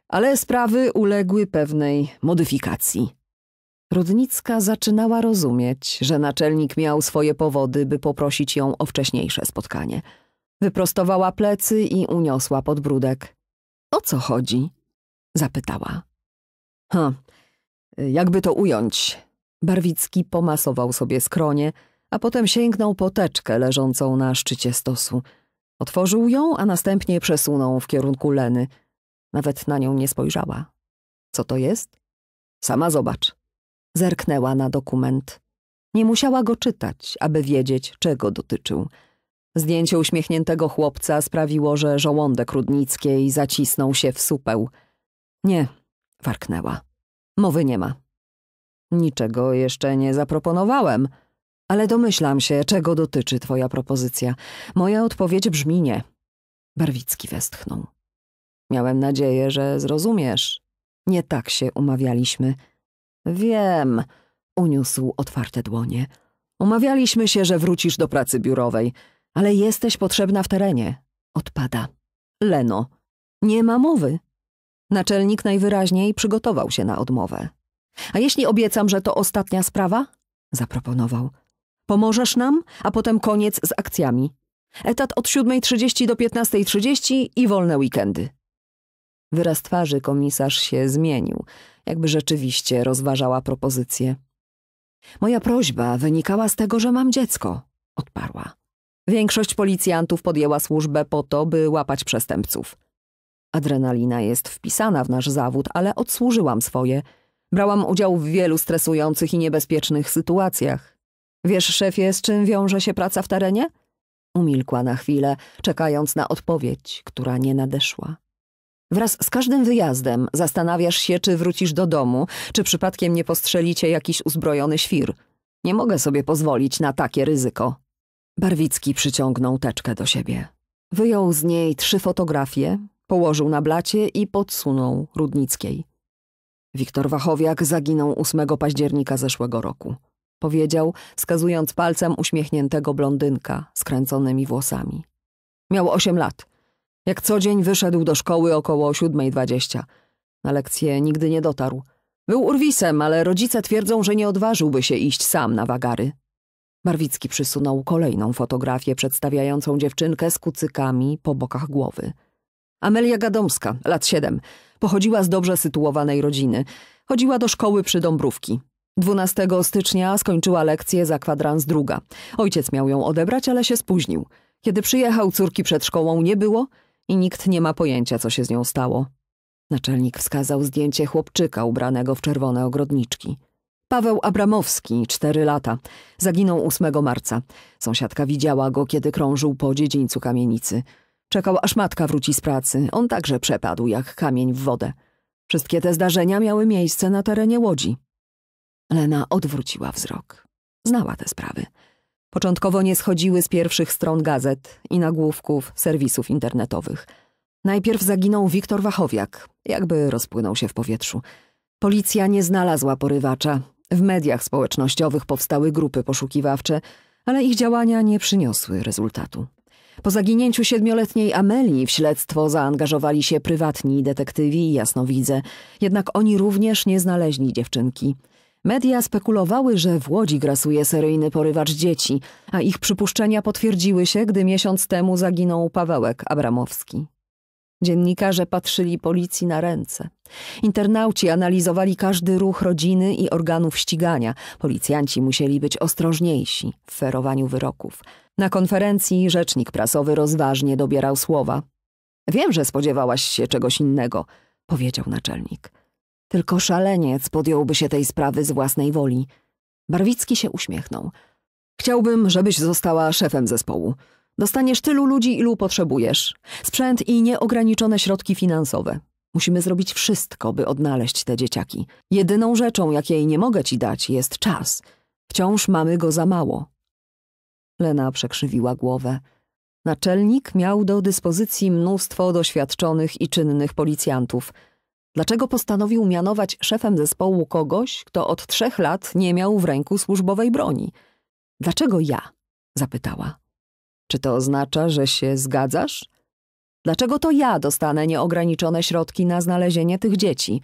ale sprawy uległy pewnej modyfikacji. Rudnicka zaczynała rozumieć, że naczelnik miał swoje powody, by poprosić ją o wcześniejsze spotkanie. Wyprostowała plecy i uniosła podbródek. O co chodzi? zapytała. Hm. Jakby to ująć? Barwicki pomasował sobie skronie, a potem sięgnął po teczkę leżącą na szczycie stosu. Otworzył ją, a następnie przesunął w kierunku Leny. Nawet na nią nie spojrzała. Co to jest? Sama zobacz. Zerknęła na dokument. Nie musiała go czytać, aby wiedzieć, czego dotyczył. Zdjęcie uśmiechniętego chłopca sprawiło, że żołądek Rudnickiej zacisnął się w supeł. Nie, warknęła. Mowy nie ma. Niczego jeszcze nie zaproponowałem, ale domyślam się, czego dotyczy twoja propozycja. Moja odpowiedź brzmi nie. Barwicki westchnął. Miałem nadzieję, że zrozumiesz. Nie tak się umawialiśmy. Wiem, uniósł otwarte dłonie. Umawialiśmy się, że wrócisz do pracy biurowej, ale jesteś potrzebna w terenie. Odpada. Leno. Nie ma mowy. Naczelnik najwyraźniej przygotował się na odmowę. A jeśli obiecam, że to ostatnia sprawa? Zaproponował. Pomożesz nam, a potem koniec z akcjami. Etat od 7.30 do 15.30 i wolne weekendy. Wyraz twarzy komisarz się zmienił, jakby rzeczywiście rozważała propozycję. Moja prośba wynikała z tego, że mam dziecko, odparła. Większość policjantów podjęła służbę po to, by łapać przestępców. Adrenalina jest wpisana w nasz zawód, ale odsłużyłam swoje. Brałam udział w wielu stresujących i niebezpiecznych sytuacjach. Wiesz, szefie, z czym wiąże się praca w terenie? Umilkła na chwilę, czekając na odpowiedź, która nie nadeszła. Wraz z każdym wyjazdem zastanawiasz się, czy wrócisz do domu, czy przypadkiem nie postrzelicie jakiś uzbrojony świr. Nie mogę sobie pozwolić na takie ryzyko. Barwicki przyciągnął teczkę do siebie. Wyjął z niej trzy fotografie, Położył na blacie i podsunął Rudnickiej. Wiktor Wachowiak zaginął 8 października zeszłego roku. Powiedział, wskazując palcem uśmiechniętego blondynka z kręconymi włosami. Miał 8 lat. Jak co dzień wyszedł do szkoły około 7.20. Na lekcję nigdy nie dotarł. Był urwisem, ale rodzice twierdzą, że nie odważyłby się iść sam na wagary. Marwicki przysunął kolejną fotografię przedstawiającą dziewczynkę z kucykami po bokach głowy – Amelia Gadomska, lat siedem, pochodziła z dobrze sytuowanej rodziny. Chodziła do szkoły przy Dąbrówki. 12 stycznia skończyła lekcję za kwadrans druga. Ojciec miał ją odebrać, ale się spóźnił. Kiedy przyjechał, córki przed szkołą nie było i nikt nie ma pojęcia, co się z nią stało. Naczelnik wskazał zdjęcie chłopczyka ubranego w czerwone ogrodniczki. Paweł Abramowski, 4 lata, zaginął 8 marca. Sąsiadka widziała go, kiedy krążył po dziedzińcu kamienicy. Czekał, aż matka wróci z pracy. On także przepadł jak kamień w wodę. Wszystkie te zdarzenia miały miejsce na terenie Łodzi. Lena odwróciła wzrok. Znała te sprawy. Początkowo nie schodziły z pierwszych stron gazet i nagłówków serwisów internetowych. Najpierw zaginął Wiktor Wachowiak, jakby rozpłynął się w powietrzu. Policja nie znalazła porywacza. W mediach społecznościowych powstały grupy poszukiwawcze, ale ich działania nie przyniosły rezultatu. Po zaginięciu siedmioletniej Amelii w śledztwo zaangażowali się prywatni detektywi i jasnowidze, jednak oni również nie znaleźli dziewczynki. Media spekulowały, że w Łodzi grasuje seryjny porywacz dzieci, a ich przypuszczenia potwierdziły się, gdy miesiąc temu zaginął Pawełek Abramowski. Dziennikarze patrzyli policji na ręce. Internauci analizowali każdy ruch rodziny i organów ścigania. Policjanci musieli być ostrożniejsi w ferowaniu wyroków. Na konferencji rzecznik prasowy rozważnie dobierał słowa. Wiem, że spodziewałaś się czegoś innego, powiedział naczelnik. Tylko szaleniec podjąłby się tej sprawy z własnej woli. Barwicki się uśmiechnął. Chciałbym, żebyś została szefem zespołu. Dostaniesz tylu ludzi, ilu potrzebujesz. Sprzęt i nieograniczone środki finansowe. Musimy zrobić wszystko, by odnaleźć te dzieciaki. Jedyną rzeczą, jakiej nie mogę ci dać, jest czas. Wciąż mamy go za mało. Lena przekrzywiła głowę. Naczelnik miał do dyspozycji mnóstwo doświadczonych i czynnych policjantów. Dlaczego postanowił mianować szefem zespołu kogoś, kto od trzech lat nie miał w ręku służbowej broni? Dlaczego ja? zapytała. Czy to oznacza, że się zgadzasz? Dlaczego to ja dostanę nieograniczone środki na znalezienie tych dzieci?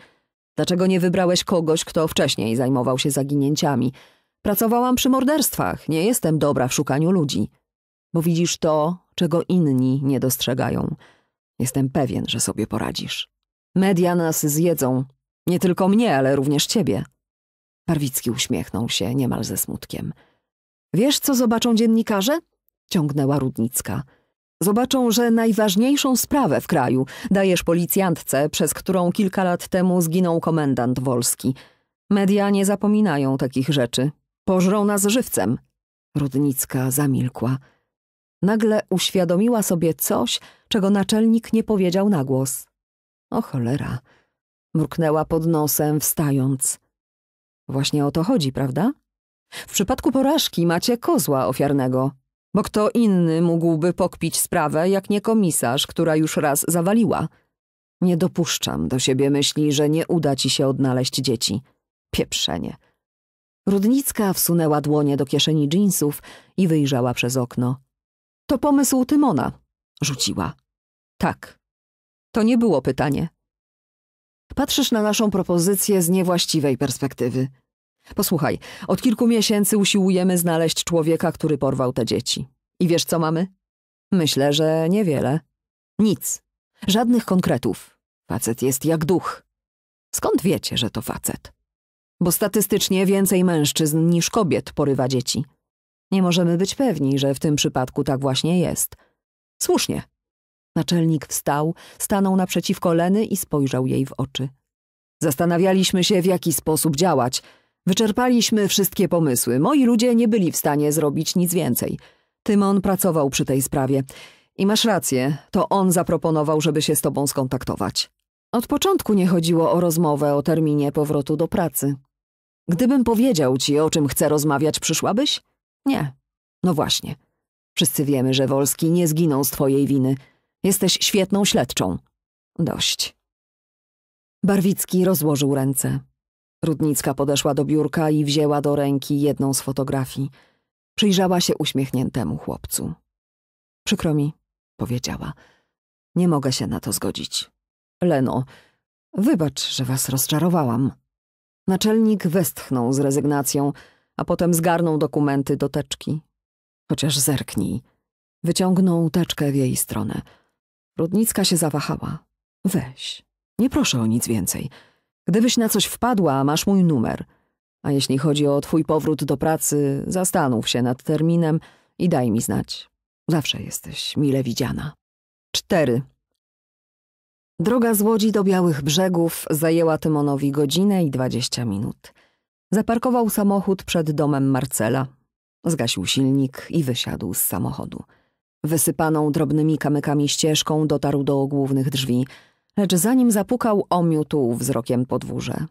Dlaczego nie wybrałeś kogoś, kto wcześniej zajmował się zaginięciami? Pracowałam przy morderstwach, nie jestem dobra w szukaniu ludzi. Bo widzisz to, czego inni nie dostrzegają. Jestem pewien, że sobie poradzisz. Media nas zjedzą. Nie tylko mnie, ale również ciebie. Parwicki uśmiechnął się niemal ze smutkiem. Wiesz, co zobaczą dziennikarze? ciągnęła Rudnicka. Zobaczą, że najważniejszą sprawę w kraju dajesz policjantce, przez którą kilka lat temu zginął komendant Wolski. Media nie zapominają takich rzeczy. Pożrą nas żywcem. Rudnicka zamilkła. Nagle uświadomiła sobie coś, czego naczelnik nie powiedział na głos. O cholera. Mruknęła pod nosem, wstając. Właśnie o to chodzi, prawda? W przypadku porażki macie kozła ofiarnego. Bo kto inny mógłby pokpić sprawę, jak nie komisarz, która już raz zawaliła. Nie dopuszczam do siebie myśli, że nie uda ci się odnaleźć dzieci. Pieprzenie. Rudnicka wsunęła dłonie do kieszeni dżinsów i wyjrzała przez okno. To pomysł Tymona, rzuciła. Tak. To nie było pytanie. Patrzysz na naszą propozycję z niewłaściwej perspektywy. Posłuchaj, od kilku miesięcy usiłujemy znaleźć człowieka, który porwał te dzieci. I wiesz, co mamy? Myślę, że niewiele. Nic. Żadnych konkretów. Facet jest jak duch. Skąd wiecie, że to facet? Bo statystycznie więcej mężczyzn niż kobiet porywa dzieci. Nie możemy być pewni, że w tym przypadku tak właśnie jest. Słusznie. Naczelnik wstał, stanął naprzeciwko Leny i spojrzał jej w oczy. Zastanawialiśmy się, w jaki sposób działać – Wyczerpaliśmy wszystkie pomysły. Moi ludzie nie byli w stanie zrobić nic więcej. Tymon pracował przy tej sprawie. I masz rację, to on zaproponował, żeby się z tobą skontaktować. Od początku nie chodziło o rozmowę o terminie powrotu do pracy. Gdybym powiedział ci, o czym chcę rozmawiać, przyszłabyś? Nie. No właśnie. Wszyscy wiemy, że Wolski nie zginął z twojej winy. Jesteś świetną śledczą. Dość. Barwicki rozłożył ręce. Rudnicka podeszła do biurka i wzięła do ręki jedną z fotografii. Przyjrzała się uśmiechniętemu chłopcu. Przykro mi, powiedziała. Nie mogę się na to zgodzić. Leno, wybacz, że was rozczarowałam. Naczelnik westchnął z rezygnacją, a potem zgarnął dokumenty do teczki. Chociaż zerknij. Wyciągnął teczkę w jej stronę. Rudnicka się zawahała. Weź. Nie proszę o nic więcej. Gdybyś na coś wpadła, masz mój numer. A jeśli chodzi o twój powrót do pracy, zastanów się nad terminem i daj mi znać. Zawsze jesteś mile widziana. 4. Droga z Łodzi do Białych Brzegów zajęła Tymonowi godzinę i dwadzieścia minut. Zaparkował samochód przed domem Marcela. Zgasił silnik i wysiadł z samochodu. Wysypaną drobnymi kamykami ścieżką dotarł do głównych drzwi – lecz zanim zapukał, omiótł wzrokiem podwórze.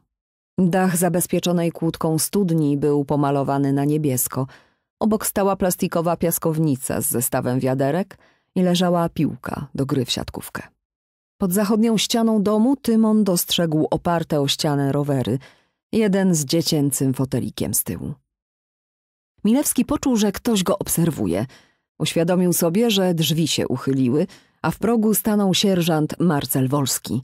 Dach zabezpieczonej kłódką studni był pomalowany na niebiesko. Obok stała plastikowa piaskownica z zestawem wiaderek i leżała piłka do gry w siatkówkę. Pod zachodnią ścianą domu Tymon dostrzegł oparte o ścianę rowery, jeden z dziecięcym fotelikiem z tyłu. Milewski poczuł, że ktoś go obserwuje. Uświadomił sobie, że drzwi się uchyliły – a w progu stanął sierżant Marcel Wolski.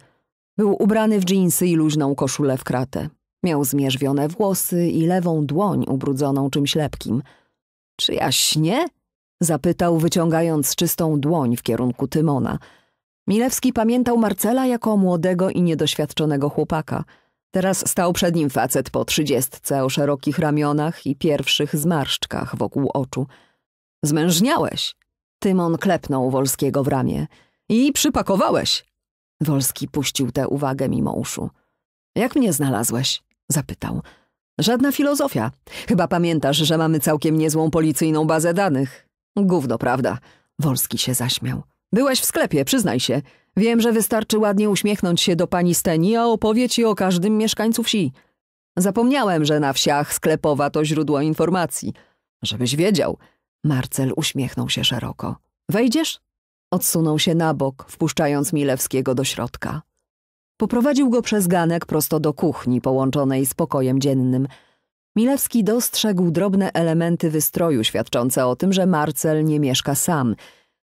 Był ubrany w dżinsy i luźną koszulę w kratę. Miał zmierzwione włosy i lewą dłoń ubrudzoną czymś lepkim. Czy ja śnię? Zapytał, wyciągając czystą dłoń w kierunku Tymona. Milewski pamiętał Marcela jako młodego i niedoświadczonego chłopaka. Teraz stał przed nim facet po trzydziestce o szerokich ramionach i pierwszych zmarszczkach wokół oczu. Zmężniałeś, Tymon klepnął Wolskiego w ramię. I przypakowałeś. Wolski puścił tę uwagę mimo uszu. Jak mnie znalazłeś? Zapytał. Żadna filozofia. Chyba pamiętasz, że mamy całkiem niezłą policyjną bazę danych. Gówno, prawda? Wolski się zaśmiał. Byłeś w sklepie, przyznaj się. Wiem, że wystarczy ładnie uśmiechnąć się do pani Steni, a opowie ci o każdym mieszkańcu wsi. Zapomniałem, że na wsiach sklepowa to źródło informacji. Żebyś wiedział – Marcel uśmiechnął się szeroko. Wejdziesz? Odsunął się na bok, wpuszczając Milewskiego do środka. Poprowadził go przez ganek prosto do kuchni połączonej z pokojem dziennym. Milewski dostrzegł drobne elementy wystroju świadczące o tym, że Marcel nie mieszka sam.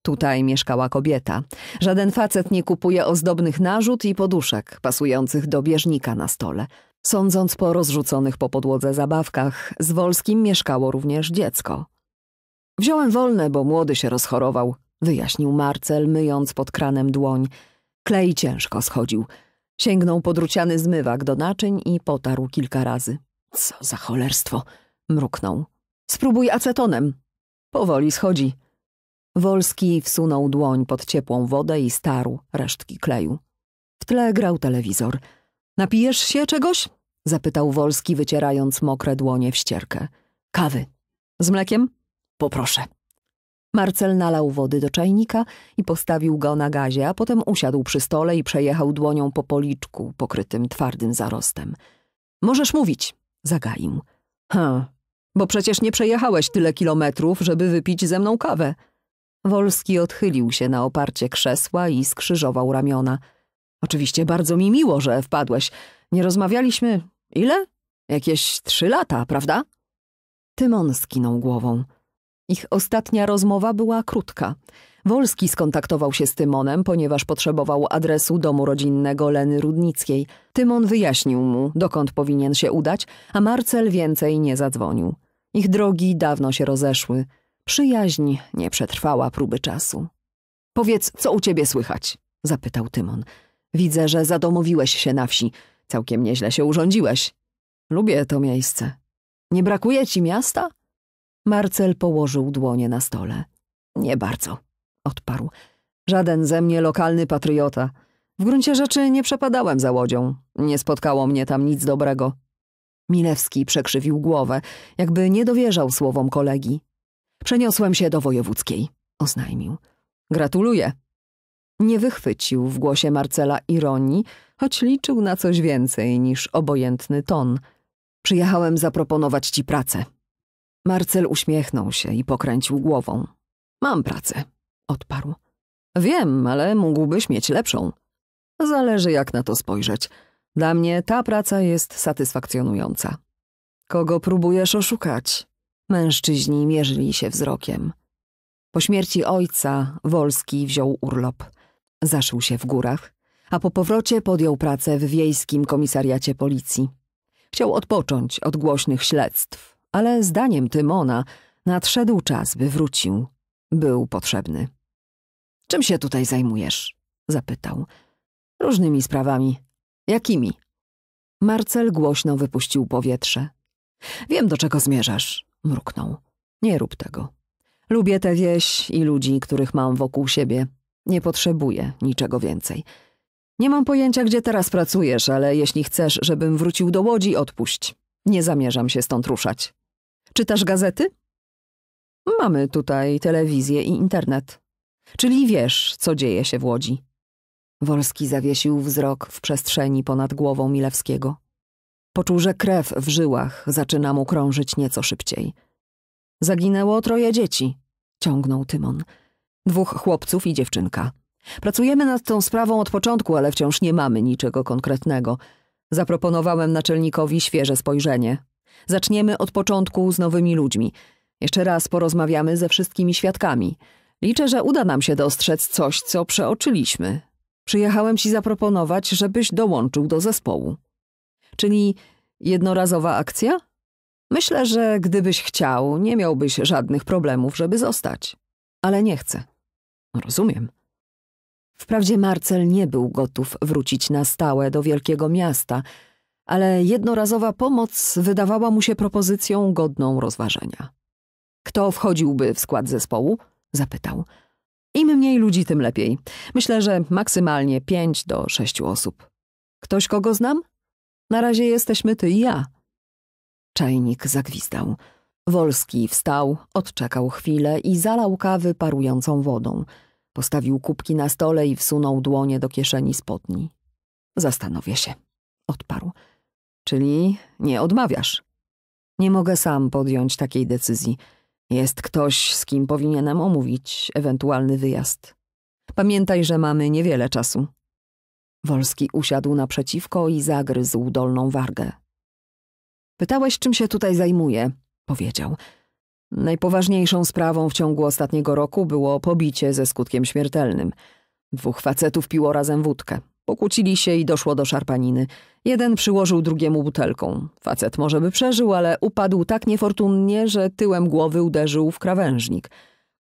Tutaj mieszkała kobieta. Żaden facet nie kupuje ozdobnych narzut i poduszek pasujących do bieżnika na stole. Sądząc po rozrzuconych po podłodze zabawkach, z Wolskim mieszkało również dziecko. Wziąłem wolne, bo młody się rozchorował, wyjaśnił Marcel, myjąc pod kranem dłoń. Klej ciężko schodził. Sięgnął podruciany zmywak do naczyń i potarł kilka razy. Co za cholerstwo! mruknął. Spróbuj acetonem. Powoli schodzi. Wolski wsunął dłoń pod ciepłą wodę i starł resztki kleju. W tle grał telewizor. Napijesz się czegoś? zapytał Wolski, wycierając mokre dłonie w ścierkę. Kawy. Z mlekiem? Poproszę. Marcel nalał wody do czajnika i postawił go na gazie, a potem usiadł przy stole i przejechał dłonią po policzku pokrytym twardym zarostem. Możesz mówić, zagaił. Ha, bo przecież nie przejechałeś tyle kilometrów, żeby wypić ze mną kawę. Wolski odchylił się na oparcie krzesła i skrzyżował ramiona. Oczywiście bardzo mi miło, że wpadłeś. Nie rozmawialiśmy ile? Jakieś trzy lata, prawda? Tymon skinął głową. Ich ostatnia rozmowa była krótka. Wolski skontaktował się z Tymonem, ponieważ potrzebował adresu domu rodzinnego Leny Rudnickiej. Tymon wyjaśnił mu, dokąd powinien się udać, a Marcel więcej nie zadzwonił. Ich drogi dawno się rozeszły. Przyjaźń nie przetrwała próby czasu. Powiedz, co u ciebie słychać? zapytał Tymon. Widzę, że zadomowiłeś się na wsi. Całkiem nieźle się urządziłeś. Lubię to miejsce. Nie brakuje ci miasta? Marcel położył dłonie na stole. Nie bardzo, odparł. Żaden ze mnie lokalny patriota. W gruncie rzeczy nie przepadałem za łodzią. Nie spotkało mnie tam nic dobrego. Milewski przekrzywił głowę, jakby nie dowierzał słowom kolegi. Przeniosłem się do wojewódzkiej, oznajmił. Gratuluję. Nie wychwycił w głosie Marcela ironii, choć liczył na coś więcej niż obojętny ton. Przyjechałem zaproponować ci pracę, Marcel uśmiechnął się i pokręcił głową. Mam pracę, odparł. Wiem, ale mógłbyś mieć lepszą. Zależy jak na to spojrzeć. Dla mnie ta praca jest satysfakcjonująca. Kogo próbujesz oszukać? Mężczyźni mierzyli się wzrokiem. Po śmierci ojca Wolski wziął urlop. Zaszył się w górach, a po powrocie podjął pracę w wiejskim komisariacie policji. Chciał odpocząć od głośnych śledztw ale zdaniem Tymona nadszedł czas, by wrócił. Był potrzebny. Czym się tutaj zajmujesz? zapytał. Różnymi sprawami. Jakimi? Marcel głośno wypuścił powietrze. Wiem, do czego zmierzasz, mruknął. Nie rób tego. Lubię tę wieś i ludzi, których mam wokół siebie. Nie potrzebuję niczego więcej. Nie mam pojęcia, gdzie teraz pracujesz, ale jeśli chcesz, żebym wrócił do łodzi, odpuść. Nie zamierzam się stąd ruszać. Czytasz gazety? Mamy tutaj telewizję i internet. Czyli wiesz, co dzieje się w Łodzi. Wolski zawiesił wzrok w przestrzeni ponad głową Milewskiego. Poczuł, że krew w żyłach zaczyna mu krążyć nieco szybciej. Zaginęło troje dzieci, ciągnął Tymon. Dwóch chłopców i dziewczynka. Pracujemy nad tą sprawą od początku, ale wciąż nie mamy niczego konkretnego. Zaproponowałem naczelnikowi świeże spojrzenie, Zaczniemy od początku z nowymi ludźmi. Jeszcze raz porozmawiamy ze wszystkimi świadkami. Liczę, że uda nam się dostrzec coś, co przeoczyliśmy. Przyjechałem ci zaproponować, żebyś dołączył do zespołu. Czyli jednorazowa akcja? Myślę, że gdybyś chciał, nie miałbyś żadnych problemów, żeby zostać. Ale nie chcę. Rozumiem. Wprawdzie Marcel nie był gotów wrócić na stałe do wielkiego miasta – ale jednorazowa pomoc wydawała mu się propozycją godną rozważenia. Kto wchodziłby w skład zespołu? zapytał. Im mniej ludzi, tym lepiej. Myślę, że maksymalnie pięć do sześciu osób. Ktoś, kogo znam? Na razie jesteśmy ty i ja. Czajnik zagwizdał. Wolski wstał, odczekał chwilę i zalał kawy parującą wodą. Postawił kubki na stole i wsunął dłonie do kieszeni spodni. Zastanowię się, odparł. Czyli nie odmawiasz. Nie mogę sam podjąć takiej decyzji. Jest ktoś, z kim powinienem omówić ewentualny wyjazd. Pamiętaj, że mamy niewiele czasu. Wolski usiadł naprzeciwko i zagryzł dolną wargę. Pytałeś, czym się tutaj zajmuję, powiedział. Najpoważniejszą sprawą w ciągu ostatniego roku było pobicie ze skutkiem śmiertelnym. Dwóch facetów piło razem wódkę. Pokłócili się i doszło do szarpaniny. Jeden przyłożył drugiemu butelką. Facet może by przeżył, ale upadł tak niefortunnie, że tyłem głowy uderzył w krawężnik.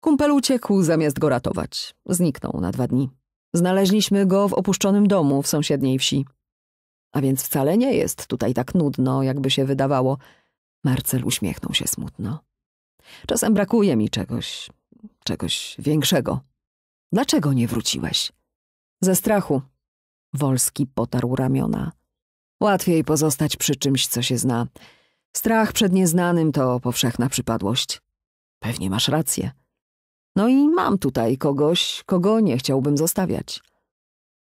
Kumpel uciekł zamiast go ratować. Zniknął na dwa dni. Znaleźliśmy go w opuszczonym domu w sąsiedniej wsi. A więc wcale nie jest tutaj tak nudno, jakby się wydawało. Marcel uśmiechnął się smutno. Czasem brakuje mi czegoś, czegoś większego. Dlaczego nie wróciłeś? Ze strachu, Wolski potarł ramiona. Łatwiej pozostać przy czymś, co się zna. Strach przed nieznanym to powszechna przypadłość. Pewnie masz rację. No i mam tutaj kogoś, kogo nie chciałbym zostawiać.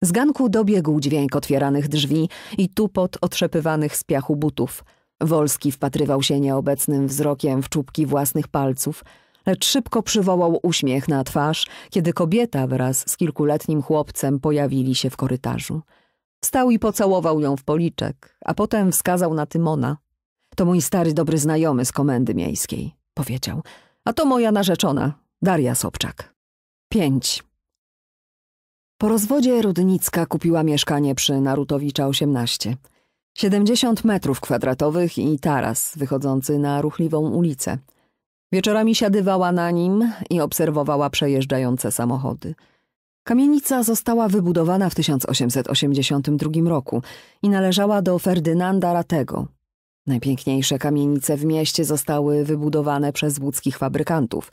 Z ganku dobiegł dźwięk otwieranych drzwi i tupot otrzepywanych z piachu butów. Wolski wpatrywał się nieobecnym wzrokiem w czubki własnych palców – lecz szybko przywołał uśmiech na twarz, kiedy kobieta wraz z kilkuletnim chłopcem pojawili się w korytarzu. Wstał i pocałował ją w policzek, a potem wskazał na Tymona. To mój stary dobry znajomy z komendy miejskiej, powiedział. A to moja narzeczona, Daria Sobczak. Pięć. Po rozwodzie Rudnicka kupiła mieszkanie przy Narutowicza 18. 70 metrów kwadratowych i taras wychodzący na ruchliwą ulicę. Wieczorami siadywała na nim i obserwowała przejeżdżające samochody. Kamienica została wybudowana w 1882 roku i należała do Ferdynanda Ratego. Najpiękniejsze kamienice w mieście zostały wybudowane przez łódzkich fabrykantów.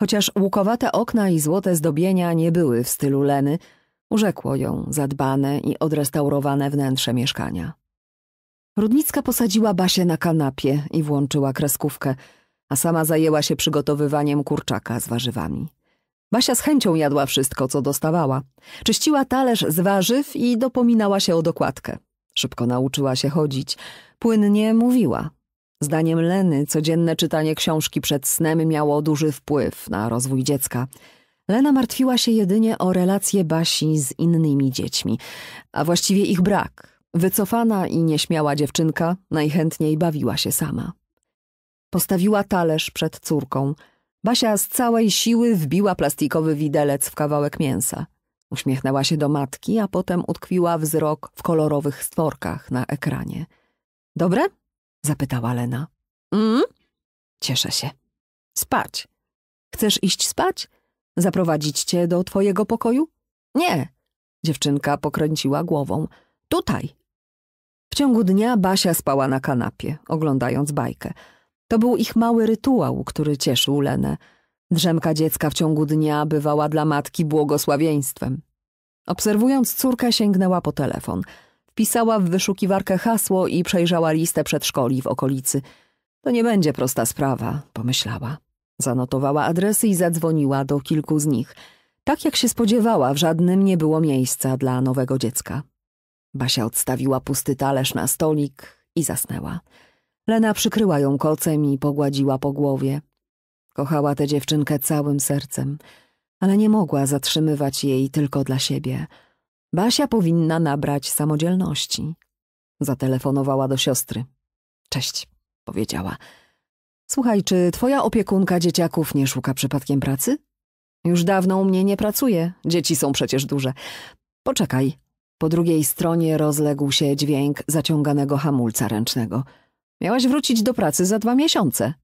Chociaż łukowate okna i złote zdobienia nie były w stylu Leny, urzekło ją zadbane i odrestaurowane wnętrze mieszkania. Rudnicka posadziła Basię na kanapie i włączyła kreskówkę – a sama zajęła się przygotowywaniem kurczaka z warzywami. Basia z chęcią jadła wszystko, co dostawała. Czyściła talerz z warzyw i dopominała się o dokładkę. Szybko nauczyła się chodzić. Płynnie mówiła. Zdaniem Leny codzienne czytanie książki przed snem miało duży wpływ na rozwój dziecka. Lena martwiła się jedynie o relacje Basi z innymi dziećmi, a właściwie ich brak. Wycofana i nieśmiała dziewczynka najchętniej bawiła się sama. Postawiła talerz przed córką. Basia z całej siły wbiła plastikowy widelec w kawałek mięsa. Uśmiechnęła się do matki, a potem utkwiła wzrok w kolorowych stworkach na ekranie. Dobre? zapytała Lena. Mm? Cieszę się. Spać. Chcesz iść spać? Zaprowadzić cię do twojego pokoju? Nie. Dziewczynka pokręciła głową. Tutaj. W ciągu dnia Basia spała na kanapie, oglądając bajkę. To był ich mały rytuał, który cieszył Lenę. Drzemka dziecka w ciągu dnia bywała dla matki błogosławieństwem. Obserwując córkę, sięgnęła po telefon. Wpisała w wyszukiwarkę hasło i przejrzała listę przedszkoli w okolicy. To nie będzie prosta sprawa, pomyślała. Zanotowała adresy i zadzwoniła do kilku z nich. Tak jak się spodziewała, w żadnym nie było miejsca dla nowego dziecka. Basia odstawiła pusty talerz na stolik i zasnęła. Lena przykryła ją kocem i pogładziła po głowie. Kochała tę dziewczynkę całym sercem, ale nie mogła zatrzymywać jej tylko dla siebie. Basia powinna nabrać samodzielności. Zatelefonowała do siostry. Cześć, powiedziała. Słuchaj, czy twoja opiekunka dzieciaków nie szuka przypadkiem pracy? Już dawno u mnie nie pracuje. Dzieci są przecież duże. Poczekaj. Po drugiej stronie rozległ się dźwięk zaciąganego hamulca ręcznego. Miałaś wrócić do pracy za dwa miesiące.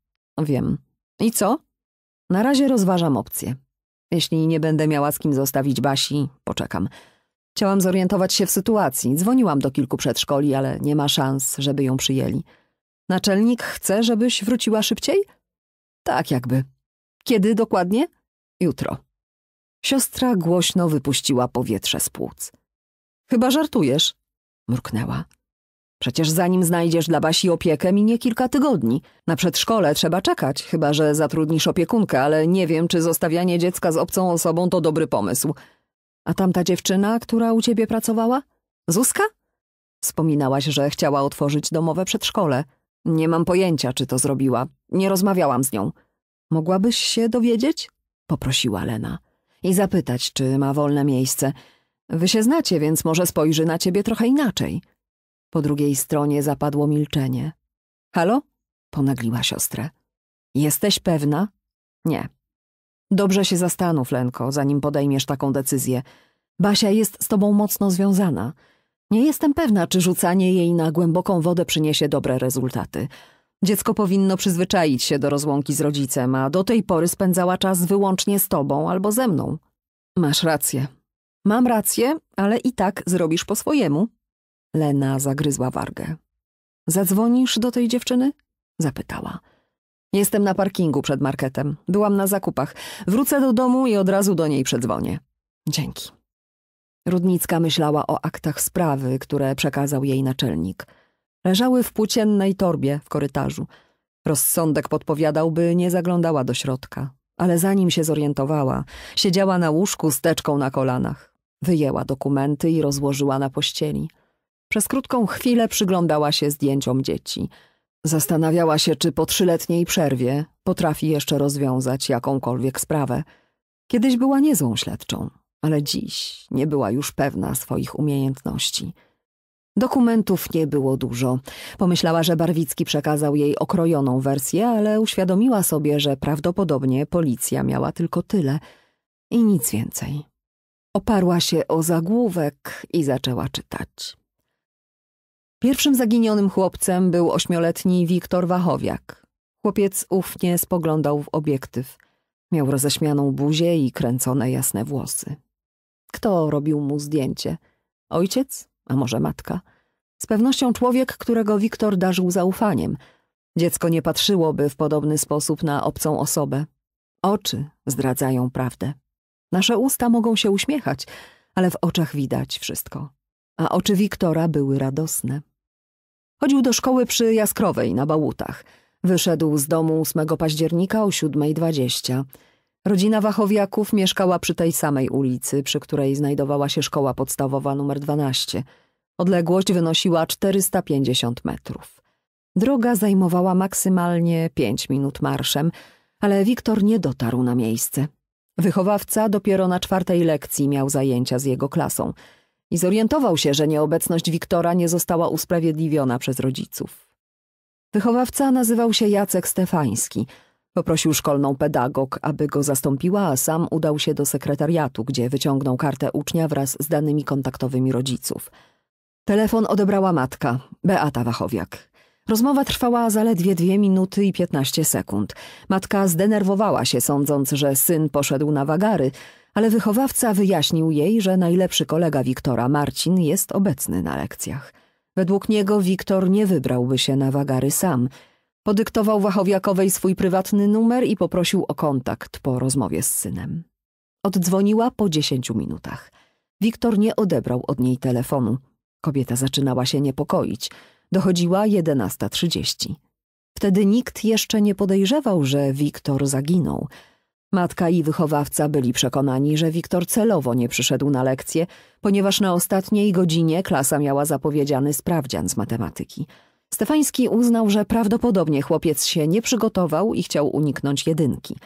Wiem. I co? Na razie rozważam opcję. Jeśli nie będę miała z kim zostawić Basi, poczekam. Chciałam zorientować się w sytuacji. Dzwoniłam do kilku przedszkoli, ale nie ma szans, żeby ją przyjęli. Naczelnik chce, żebyś wróciła szybciej? Tak jakby. Kiedy dokładnie? Jutro. Siostra głośno wypuściła powietrze z płuc. Chyba żartujesz, mruknęła. Przecież zanim znajdziesz dla Basi opiekę, minie kilka tygodni. Na przedszkole trzeba czekać, chyba że zatrudnisz opiekunkę, ale nie wiem, czy zostawianie dziecka z obcą osobą to dobry pomysł. A tamta dziewczyna, która u ciebie pracowała? Zuska? Wspominałaś, że chciała otworzyć domowe przedszkole. Nie mam pojęcia, czy to zrobiła. Nie rozmawiałam z nią. Mogłabyś się dowiedzieć? Poprosiła Lena. I zapytać, czy ma wolne miejsce. Wy się znacie, więc może spojrzy na ciebie trochę inaczej. Po drugiej stronie zapadło milczenie. Halo? Ponagliła siostrę. Jesteś pewna? Nie. Dobrze się zastanów, Lenko, zanim podejmiesz taką decyzję. Basia jest z tobą mocno związana. Nie jestem pewna, czy rzucanie jej na głęboką wodę przyniesie dobre rezultaty. Dziecko powinno przyzwyczaić się do rozłąki z rodzicem, a do tej pory spędzała czas wyłącznie z tobą albo ze mną. Masz rację. Mam rację, ale i tak zrobisz po swojemu, Lena zagryzła wargę. Zadzwonisz do tej dziewczyny? Zapytała. Jestem na parkingu przed marketem. Byłam na zakupach. Wrócę do domu i od razu do niej przedzwonię. Dzięki. Rudnicka myślała o aktach sprawy, które przekazał jej naczelnik. Leżały w płóciennej torbie w korytarzu. Rozsądek podpowiadał, by nie zaglądała do środka. Ale zanim się zorientowała, siedziała na łóżku z teczką na kolanach. Wyjęła dokumenty i rozłożyła na pościeli. Przez krótką chwilę przyglądała się zdjęciom dzieci. Zastanawiała się, czy po trzyletniej przerwie potrafi jeszcze rozwiązać jakąkolwiek sprawę. Kiedyś była niezłą śledczą, ale dziś nie była już pewna swoich umiejętności. Dokumentów nie było dużo. Pomyślała, że Barwicki przekazał jej okrojoną wersję, ale uświadomiła sobie, że prawdopodobnie policja miała tylko tyle i nic więcej. Oparła się o zagłówek i zaczęła czytać. Pierwszym zaginionym chłopcem był ośmioletni Wiktor Wachowiak. Chłopiec ufnie spoglądał w obiektyw. Miał roześmianą buzię i kręcone jasne włosy. Kto robił mu zdjęcie? Ojciec? A może matka? Z pewnością człowiek, którego Wiktor darzył zaufaniem. Dziecko nie patrzyłoby w podobny sposób na obcą osobę. Oczy zdradzają prawdę. Nasze usta mogą się uśmiechać, ale w oczach widać wszystko a oczy Wiktora były radosne. Chodził do szkoły przy Jaskrowej na Bałutach. Wyszedł z domu 8 października o 7.20. Rodzina Wachowiaków mieszkała przy tej samej ulicy, przy której znajdowała się szkoła podstawowa nr 12. Odległość wynosiła 450 metrów. Droga zajmowała maksymalnie 5 minut marszem, ale Wiktor nie dotarł na miejsce. Wychowawca dopiero na czwartej lekcji miał zajęcia z jego klasą – i zorientował się, że nieobecność Wiktora nie została usprawiedliwiona przez rodziców. Wychowawca nazywał się Jacek Stefański. Poprosił szkolną pedagog, aby go zastąpiła, a sam udał się do sekretariatu, gdzie wyciągnął kartę ucznia wraz z danymi kontaktowymi rodziców. Telefon odebrała matka, Beata Wachowiak. Rozmowa trwała zaledwie dwie minuty i piętnaście sekund. Matka zdenerwowała się, sądząc, że syn poszedł na wagary, ale wychowawca wyjaśnił jej, że najlepszy kolega Wiktora, Marcin, jest obecny na lekcjach. Według niego Wiktor nie wybrałby się na wagary sam. Podyktował Wachowiakowej swój prywatny numer i poprosił o kontakt po rozmowie z synem. Oddzwoniła po dziesięciu minutach. Wiktor nie odebrał od niej telefonu. Kobieta zaczynała się niepokoić. Dochodziła 11.30. Wtedy nikt jeszcze nie podejrzewał, że Wiktor zaginął – Matka i wychowawca byli przekonani, że Wiktor celowo nie przyszedł na lekcję, ponieważ na ostatniej godzinie klasa miała zapowiedziany sprawdzian z matematyki. Stefański uznał, że prawdopodobnie chłopiec się nie przygotował i chciał uniknąć jedynki.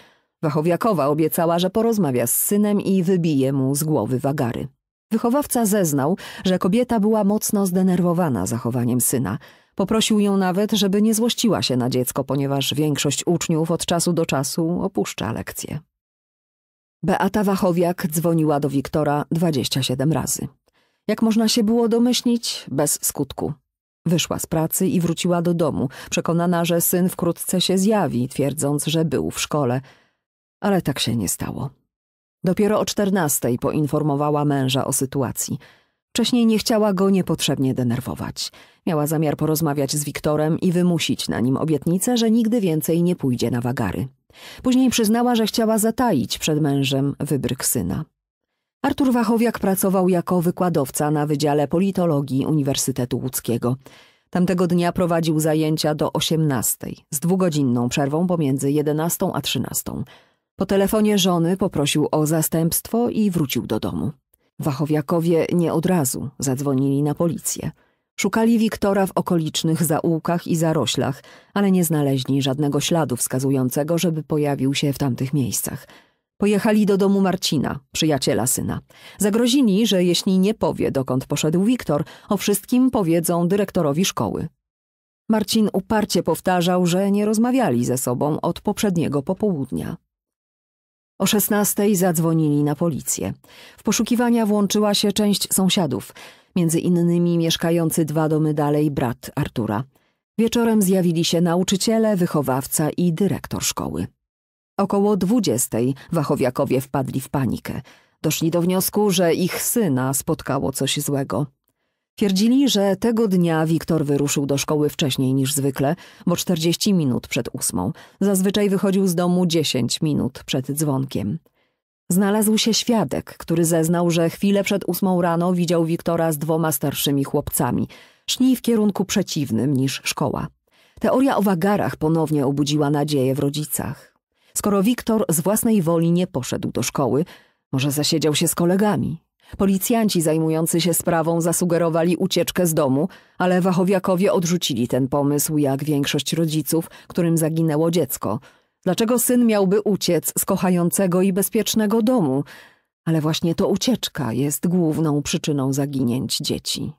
Wachowiakowa obiecała, że porozmawia z synem i wybije mu z głowy wagary. Wychowawca zeznał, że kobieta była mocno zdenerwowana zachowaniem syna – Poprosił ją nawet, żeby nie złościła się na dziecko, ponieważ większość uczniów od czasu do czasu opuszcza lekcje. Beata Wachowiak dzwoniła do Wiktora 27 razy. Jak można się było domyślić, bez skutku. Wyszła z pracy i wróciła do domu, przekonana, że syn wkrótce się zjawi, twierdząc, że był w szkole. Ale tak się nie stało. Dopiero o czternastej poinformowała męża o sytuacji – Wcześniej nie chciała go niepotrzebnie denerwować. Miała zamiar porozmawiać z Wiktorem i wymusić na nim obietnicę, że nigdy więcej nie pójdzie na wagary. Później przyznała, że chciała zataić przed mężem wybryk syna. Artur Wachowiak pracował jako wykładowca na Wydziale Politologii Uniwersytetu Łódzkiego. Tamtego dnia prowadził zajęcia do 18, z dwugodzinną przerwą pomiędzy 11 a 13. Po telefonie żony poprosił o zastępstwo i wrócił do domu. Wachowiakowie nie od razu zadzwonili na policję. Szukali Wiktora w okolicznych zaułkach i zaroślach, ale nie znaleźli żadnego śladu wskazującego, żeby pojawił się w tamtych miejscach. Pojechali do domu Marcina, przyjaciela syna. Zagrozili, że jeśli nie powie, dokąd poszedł Wiktor, o wszystkim powiedzą dyrektorowi szkoły. Marcin uparcie powtarzał, że nie rozmawiali ze sobą od poprzedniego popołudnia. O 16 zadzwonili na policję. W poszukiwania włączyła się część sąsiadów, między innymi mieszkający dwa domy dalej brat Artura. Wieczorem zjawili się nauczyciele, wychowawca i dyrektor szkoły. Około 20 wachowiakowie wpadli w panikę. Doszli do wniosku, że ich syna spotkało coś złego. Twierdzili, że tego dnia Wiktor wyruszył do szkoły wcześniej niż zwykle, bo 40 minut przed ósmą. Zazwyczaj wychodził z domu 10 minut przed dzwonkiem. Znalazł się świadek, który zeznał, że chwilę przed ósmą rano widział Wiktora z dwoma starszymi chłopcami. Szli w kierunku przeciwnym niż szkoła. Teoria o wagarach ponownie obudziła nadzieję w rodzicach. Skoro Wiktor z własnej woli nie poszedł do szkoły, może zasiedział się z kolegami. Policjanci zajmujący się sprawą zasugerowali ucieczkę z domu, ale wachowiakowie odrzucili ten pomysł, jak większość rodziców, którym zaginęło dziecko. Dlaczego syn miałby uciec z kochającego i bezpiecznego domu? Ale właśnie to ucieczka jest główną przyczyną zaginięć dzieci.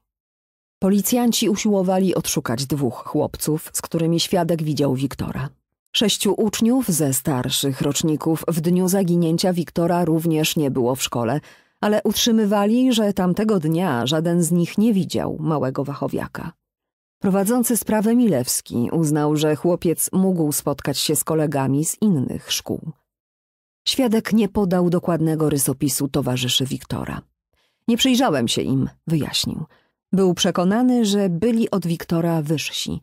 Policjanci usiłowali odszukać dwóch chłopców, z którymi świadek widział Wiktora. Sześciu uczniów ze starszych roczników w dniu zaginięcia Wiktora również nie było w szkole – ale utrzymywali, że tamtego dnia żaden z nich nie widział małego wachowiaka. Prowadzący sprawę Milewski uznał, że chłopiec mógł spotkać się z kolegami z innych szkół. Świadek nie podał dokładnego rysopisu towarzyszy Wiktora. Nie przyjrzałem się im, wyjaśnił. Był przekonany, że byli od Wiktora wyżsi.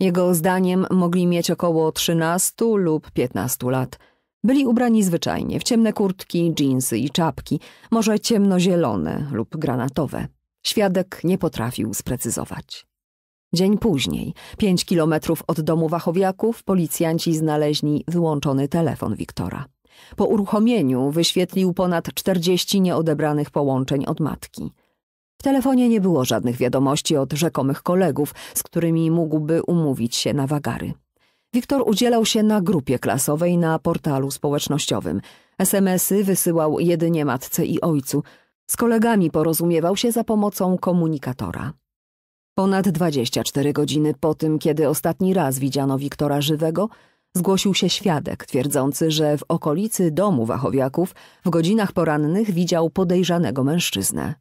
Jego zdaniem mogli mieć około 13 lub 15 lat – byli ubrani zwyczajnie, w ciemne kurtki, dżinsy i czapki, może ciemnozielone lub granatowe. Świadek nie potrafił sprecyzować. Dzień później, pięć kilometrów od domu Wachowiaków, policjanci znaleźli wyłączony telefon Wiktora. Po uruchomieniu wyświetlił ponad 40 nieodebranych połączeń od matki. W telefonie nie było żadnych wiadomości od rzekomych kolegów, z którymi mógłby umówić się na wagary. Wiktor udzielał się na grupie klasowej na portalu społecznościowym. SMSy wysyłał jedynie matce i ojcu. Z kolegami porozumiewał się za pomocą komunikatora. Ponad 24 godziny po tym, kiedy ostatni raz widziano Wiktora żywego, zgłosił się świadek twierdzący, że w okolicy domu Wachowiaków w godzinach porannych widział podejrzanego mężczyznę.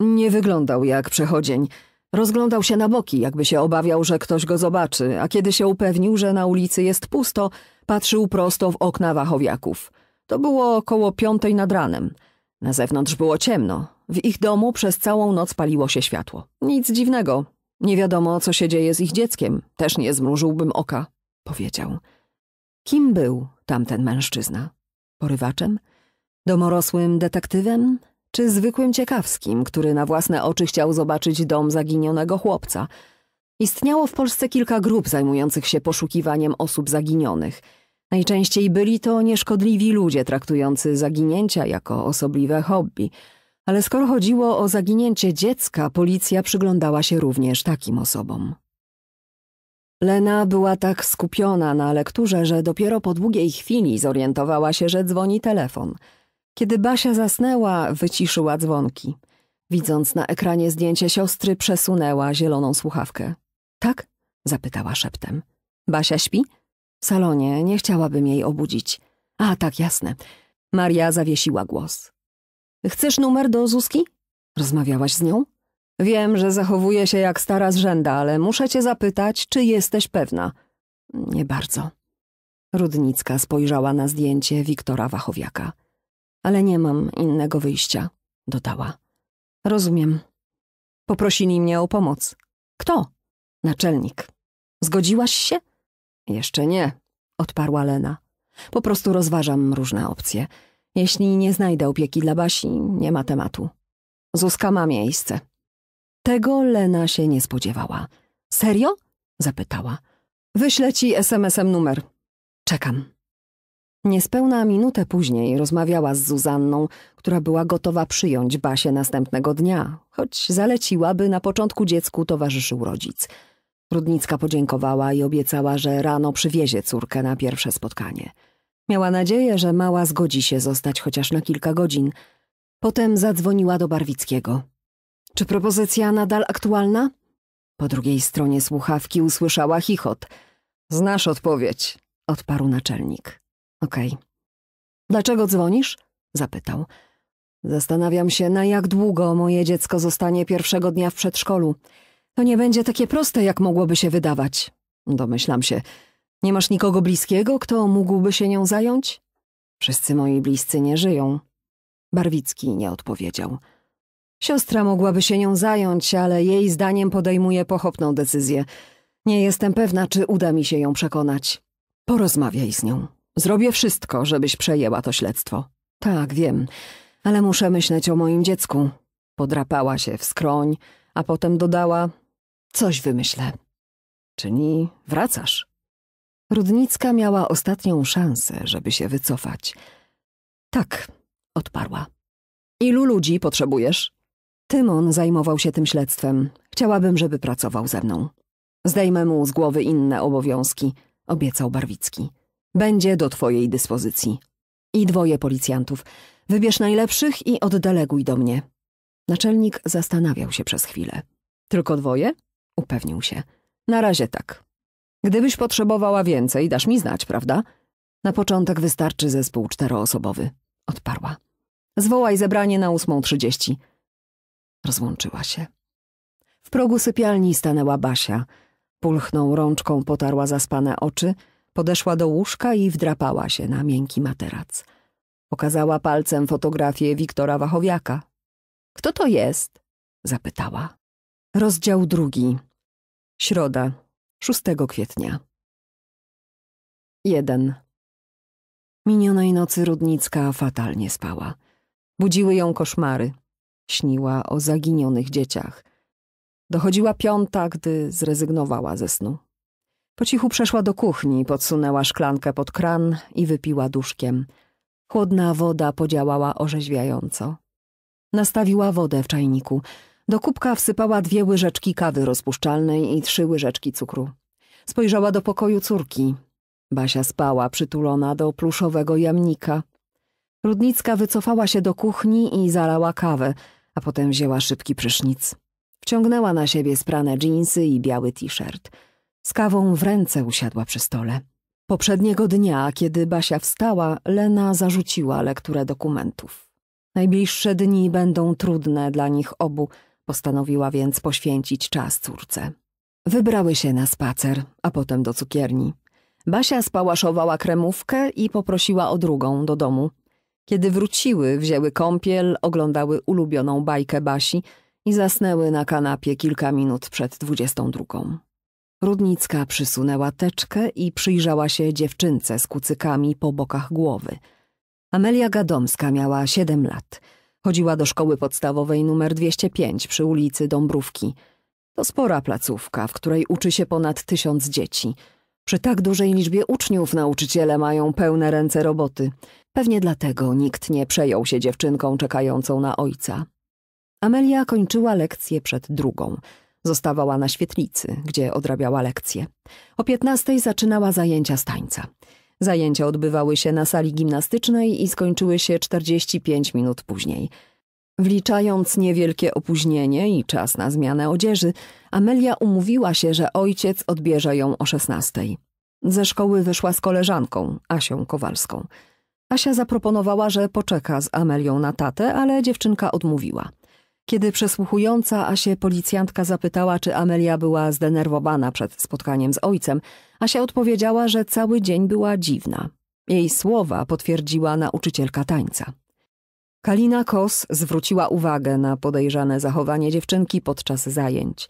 Nie wyglądał jak przechodzień – Rozglądał się na boki, jakby się obawiał, że ktoś go zobaczy, a kiedy się upewnił, że na ulicy jest pusto, patrzył prosto w okna wachowiaków. To było około piątej nad ranem. Na zewnątrz było ciemno. W ich domu przez całą noc paliło się światło. Nic dziwnego. Nie wiadomo, co się dzieje z ich dzieckiem. Też nie zmrużyłbym oka, powiedział. Kim był tamten mężczyzna? Porywaczem? Domorosłym detektywem? czy zwykłym ciekawskim, który na własne oczy chciał zobaczyć dom zaginionego chłopca. Istniało w Polsce kilka grup zajmujących się poszukiwaniem osób zaginionych. Najczęściej byli to nieszkodliwi ludzie traktujący zaginięcia jako osobliwe hobby. Ale skoro chodziło o zaginięcie dziecka, policja przyglądała się również takim osobom. Lena była tak skupiona na lekturze, że dopiero po długiej chwili zorientowała się, że dzwoni telefon – kiedy Basia zasnęła, wyciszyła dzwonki. Widząc na ekranie zdjęcie siostry, przesunęła zieloną słuchawkę. Tak? zapytała szeptem. Basia śpi? W salonie, nie chciałabym jej obudzić. A, tak, jasne. Maria zawiesiła głos. Chcesz numer do Zuski? Rozmawiałaś z nią? Wiem, że zachowuje się jak stara zrzęda, ale muszę cię zapytać, czy jesteś pewna. Nie bardzo. Rudnicka spojrzała na zdjęcie Wiktora Wachowiaka ale nie mam innego wyjścia, dodała. Rozumiem. Poprosili mnie o pomoc. Kto? Naczelnik. Zgodziłaś się? Jeszcze nie, odparła Lena. Po prostu rozważam różne opcje. Jeśli nie znajdę opieki dla Basi, nie ma tematu. Zuska ma miejsce. Tego Lena się nie spodziewała. Serio? zapytała. Wyślę ci SMS-em numer. Czekam. Niespełna minutę później rozmawiała z Zuzanną, która była gotowa przyjąć Basię następnego dnia, choć zaleciła, by na początku dziecku towarzyszył rodzic. Rudnicka podziękowała i obiecała, że rano przywiezie córkę na pierwsze spotkanie. Miała nadzieję, że mała zgodzi się zostać chociaż na kilka godzin. Potem zadzwoniła do Barwickiego. Czy propozycja nadal aktualna? Po drugiej stronie słuchawki usłyszała chichot. Znasz odpowiedź, odparł naczelnik. Okej. Okay. Dlaczego dzwonisz? zapytał. Zastanawiam się, na jak długo moje dziecko zostanie pierwszego dnia w przedszkolu. To nie będzie takie proste, jak mogłoby się wydawać. Domyślam się. Nie masz nikogo bliskiego, kto mógłby się nią zająć? Wszyscy moi bliscy nie żyją. Barwicki nie odpowiedział. Siostra mogłaby się nią zająć, ale jej zdaniem podejmuje pochopną decyzję. Nie jestem pewna, czy uda mi się ją przekonać. Porozmawiaj z nią. Zrobię wszystko, żebyś przejęła to śledztwo. Tak, wiem, ale muszę myśleć o moim dziecku. Podrapała się w skroń, a potem dodała: Coś wymyślę. Czyli wracasz. Rudnicka miała ostatnią szansę, żeby się wycofać. Tak, odparła. Ilu ludzi potrzebujesz? Tymon zajmował się tym śledztwem. Chciałabym, żeby pracował ze mną. Zdejmę mu z głowy inne obowiązki, obiecał Barwicki będzie do twojej dyspozycji. I dwoje policjantów. Wybierz najlepszych i oddeleguj do mnie. Naczelnik zastanawiał się przez chwilę. Tylko dwoje? Upewnił się. Na razie tak. Gdybyś potrzebowała więcej, dasz mi znać, prawda? Na początek wystarczy zespół czteroosobowy. Odparła. Zwołaj zebranie na ósmą trzydzieści. Rozłączyła się. W progu sypialni stanęła Basia. Pulchną rączką potarła zaspane oczy – Podeszła do łóżka i wdrapała się na miękki materac. Pokazała palcem fotografię Wiktora Wachowiaka. Kto to jest? zapytała. Rozdział drugi. Środa, 6 kwietnia. 1. Minionej nocy Rudnicka fatalnie spała. Budziły ją koszmary. Śniła o zaginionych dzieciach. Dochodziła piąta, gdy zrezygnowała ze snu. Po cichu przeszła do kuchni, podsunęła szklankę pod kran i wypiła duszkiem. Chłodna woda podziałała orzeźwiająco. Nastawiła wodę w czajniku. Do kubka wsypała dwie łyżeczki kawy rozpuszczalnej i trzy łyżeczki cukru. Spojrzała do pokoju córki. Basia spała, przytulona do pluszowego jamnika. Rudnicka wycofała się do kuchni i zalała kawę, a potem wzięła szybki prysznic. Wciągnęła na siebie sprane dżinsy i biały t-shirt. Z kawą w ręce usiadła przy stole. Poprzedniego dnia, kiedy Basia wstała, Lena zarzuciła lekturę dokumentów. Najbliższe dni będą trudne dla nich obu, postanowiła więc poświęcić czas córce. Wybrały się na spacer, a potem do cukierni. Basia spałaszowała kremówkę i poprosiła o drugą do domu. Kiedy wróciły, wzięły kąpiel, oglądały ulubioną bajkę Basi i zasnęły na kanapie kilka minut przed dwudziestą drugą. Rudnicka przysunęła teczkę i przyjrzała się dziewczynce z kucykami po bokach głowy. Amelia Gadomska miała siedem lat. Chodziła do szkoły podstawowej numer 205 przy ulicy Dąbrówki. To spora placówka, w której uczy się ponad tysiąc dzieci. Przy tak dużej liczbie uczniów nauczyciele mają pełne ręce roboty. Pewnie dlatego nikt nie przejął się dziewczynką czekającą na ojca. Amelia kończyła lekcję przed drugą – Zostawała na świetlicy, gdzie odrabiała lekcje. O 15 zaczynała zajęcia z tańca. Zajęcia odbywały się na sali gimnastycznej i skończyły się 45 minut później. Wliczając niewielkie opóźnienie i czas na zmianę odzieży, Amelia umówiła się, że ojciec odbierze ją o 16. Ze szkoły wyszła z koleżanką, Asią Kowalską. Asia zaproponowała, że poczeka z Amelią na tatę, ale dziewczynka odmówiła. Kiedy przesłuchująca Asię policjantka zapytała, czy Amelia była zdenerwowana przed spotkaniem z ojcem, Asia odpowiedziała, że cały dzień była dziwna. Jej słowa potwierdziła nauczycielka tańca. Kalina Kos zwróciła uwagę na podejrzane zachowanie dziewczynki podczas zajęć.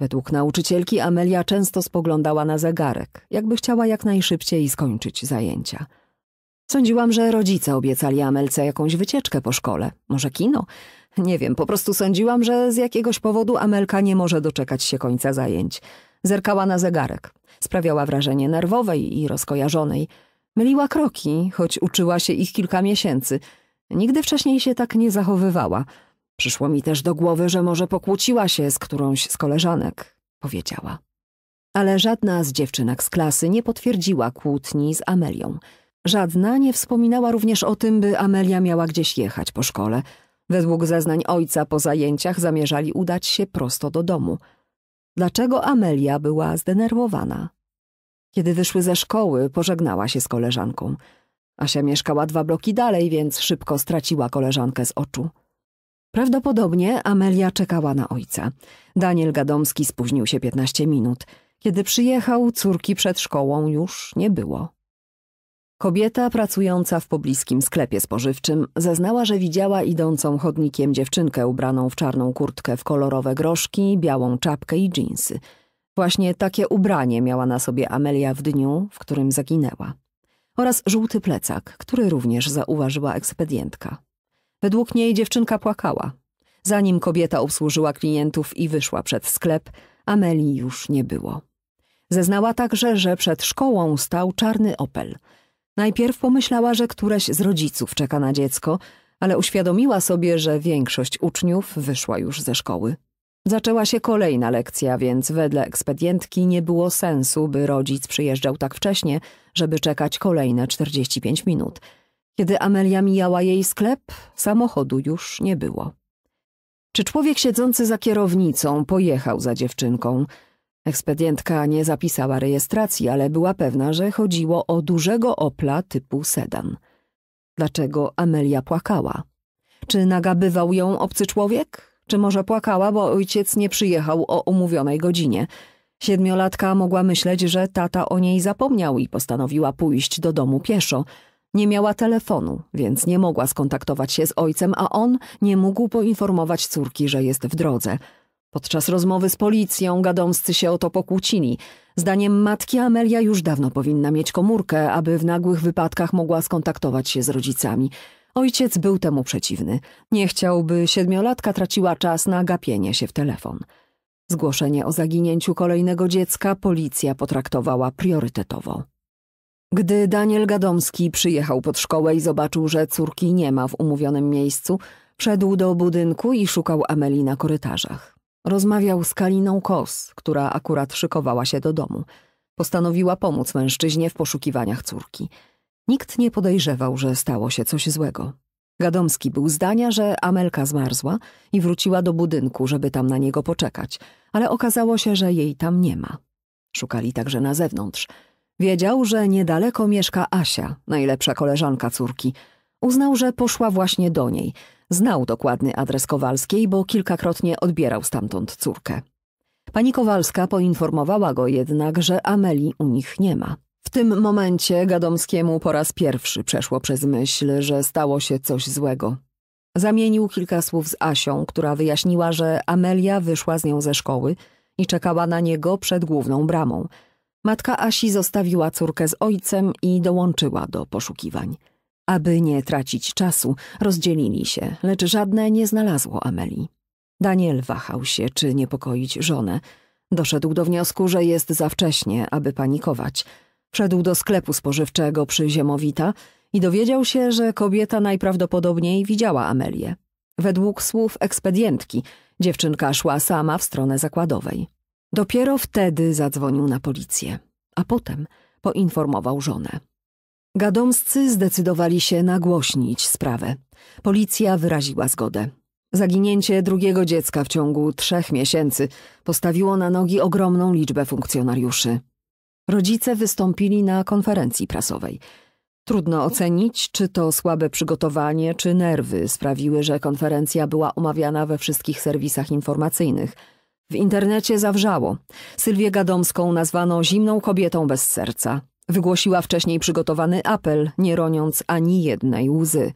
Według nauczycielki Amelia często spoglądała na zegarek, jakby chciała jak najszybciej skończyć zajęcia. Sądziłam, że rodzice obiecali Amelce jakąś wycieczkę po szkole, może kino, nie wiem, po prostu sądziłam, że z jakiegoś powodu Amelka nie może doczekać się końca zajęć. Zerkała na zegarek. Sprawiała wrażenie nerwowej i rozkojarzonej. Myliła kroki, choć uczyła się ich kilka miesięcy. Nigdy wcześniej się tak nie zachowywała. Przyszło mi też do głowy, że może pokłóciła się z którąś z koleżanek, powiedziała. Ale żadna z dziewczynek z klasy nie potwierdziła kłótni z Amelią. Żadna nie wspominała również o tym, by Amelia miała gdzieś jechać po szkole – Według zeznań ojca po zajęciach zamierzali udać się prosto do domu. Dlaczego Amelia była zdenerwowana? Kiedy wyszły ze szkoły, pożegnała się z koleżanką. Asia mieszkała dwa bloki dalej, więc szybko straciła koleżankę z oczu. Prawdopodobnie Amelia czekała na ojca. Daniel Gadomski spóźnił się 15 minut. Kiedy przyjechał, córki przed szkołą już nie było. Kobieta pracująca w pobliskim sklepie spożywczym zeznała, że widziała idącą chodnikiem dziewczynkę ubraną w czarną kurtkę w kolorowe groszki, białą czapkę i dżinsy. Właśnie takie ubranie miała na sobie Amelia w dniu, w którym zaginęła. Oraz żółty plecak, który również zauważyła ekspedientka. Według niej dziewczynka płakała. Zanim kobieta obsłużyła klientów i wyszła przed sklep, Amelii już nie było. Zeznała także, że przed szkołą stał czarny Opel – Najpierw pomyślała, że któraś z rodziców czeka na dziecko, ale uświadomiła sobie, że większość uczniów wyszła już ze szkoły. Zaczęła się kolejna lekcja, więc wedle ekspedientki nie było sensu, by rodzic przyjeżdżał tak wcześnie, żeby czekać kolejne 45 minut. Kiedy Amelia mijała jej sklep, samochodu już nie było. Czy człowiek siedzący za kierownicą pojechał za dziewczynką – Ekspedientka nie zapisała rejestracji, ale była pewna, że chodziło o dużego opla typu sedan. Dlaczego Amelia płakała? Czy nagabywał ją obcy człowiek? Czy może płakała, bo ojciec nie przyjechał o umówionej godzinie? Siedmiolatka mogła myśleć, że tata o niej zapomniał i postanowiła pójść do domu pieszo. Nie miała telefonu, więc nie mogła skontaktować się z ojcem, a on nie mógł poinformować córki, że jest w drodze – Podczas rozmowy z policją gadomscy się o to pokłócili. Zdaniem matki Amelia już dawno powinna mieć komórkę, aby w nagłych wypadkach mogła skontaktować się z rodzicami. Ojciec był temu przeciwny. Nie chciałby siedmiolatka traciła czas na gapienie się w telefon. Zgłoszenie o zaginięciu kolejnego dziecka policja potraktowała priorytetowo. Gdy Daniel Gadomski przyjechał pod szkołę i zobaczył, że córki nie ma w umówionym miejscu, wszedł do budynku i szukał Ameli na korytarzach. Rozmawiał z Kaliną Kos, która akurat szykowała się do domu. Postanowiła pomóc mężczyźnie w poszukiwaniach córki. Nikt nie podejrzewał, że stało się coś złego. Gadomski był zdania, że Amelka zmarzła i wróciła do budynku, żeby tam na niego poczekać, ale okazało się, że jej tam nie ma. Szukali także na zewnątrz. Wiedział, że niedaleko mieszka Asia, najlepsza koleżanka córki – Uznał, że poszła właśnie do niej. Znał dokładny adres Kowalskiej, bo kilkakrotnie odbierał stamtąd córkę. Pani Kowalska poinformowała go jednak, że Ameli u nich nie ma. W tym momencie Gadomskiemu po raz pierwszy przeszło przez myśl, że stało się coś złego. Zamienił kilka słów z Asią, która wyjaśniła, że Amelia wyszła z nią ze szkoły i czekała na niego przed główną bramą. Matka Asi zostawiła córkę z ojcem i dołączyła do poszukiwań. Aby nie tracić czasu, rozdzielili się, lecz żadne nie znalazło Amelii. Daniel wahał się, czy niepokoić żonę. Doszedł do wniosku, że jest za wcześnie, aby panikować. Wszedł do sklepu spożywczego przy Ziemowita i dowiedział się, że kobieta najprawdopodobniej widziała Amelię. Według słów ekspedientki, dziewczynka szła sama w stronę zakładowej. Dopiero wtedy zadzwonił na policję, a potem poinformował żonę. Gadomscy zdecydowali się nagłośnić sprawę. Policja wyraziła zgodę. Zaginięcie drugiego dziecka w ciągu trzech miesięcy postawiło na nogi ogromną liczbę funkcjonariuszy. Rodzice wystąpili na konferencji prasowej. Trudno ocenić, czy to słabe przygotowanie, czy nerwy sprawiły, że konferencja była omawiana we wszystkich serwisach informacyjnych. W internecie zawrzało. Sylwię Gadomską nazwano zimną kobietą bez serca. Wygłosiła wcześniej przygotowany apel, nie roniąc ani jednej łzy.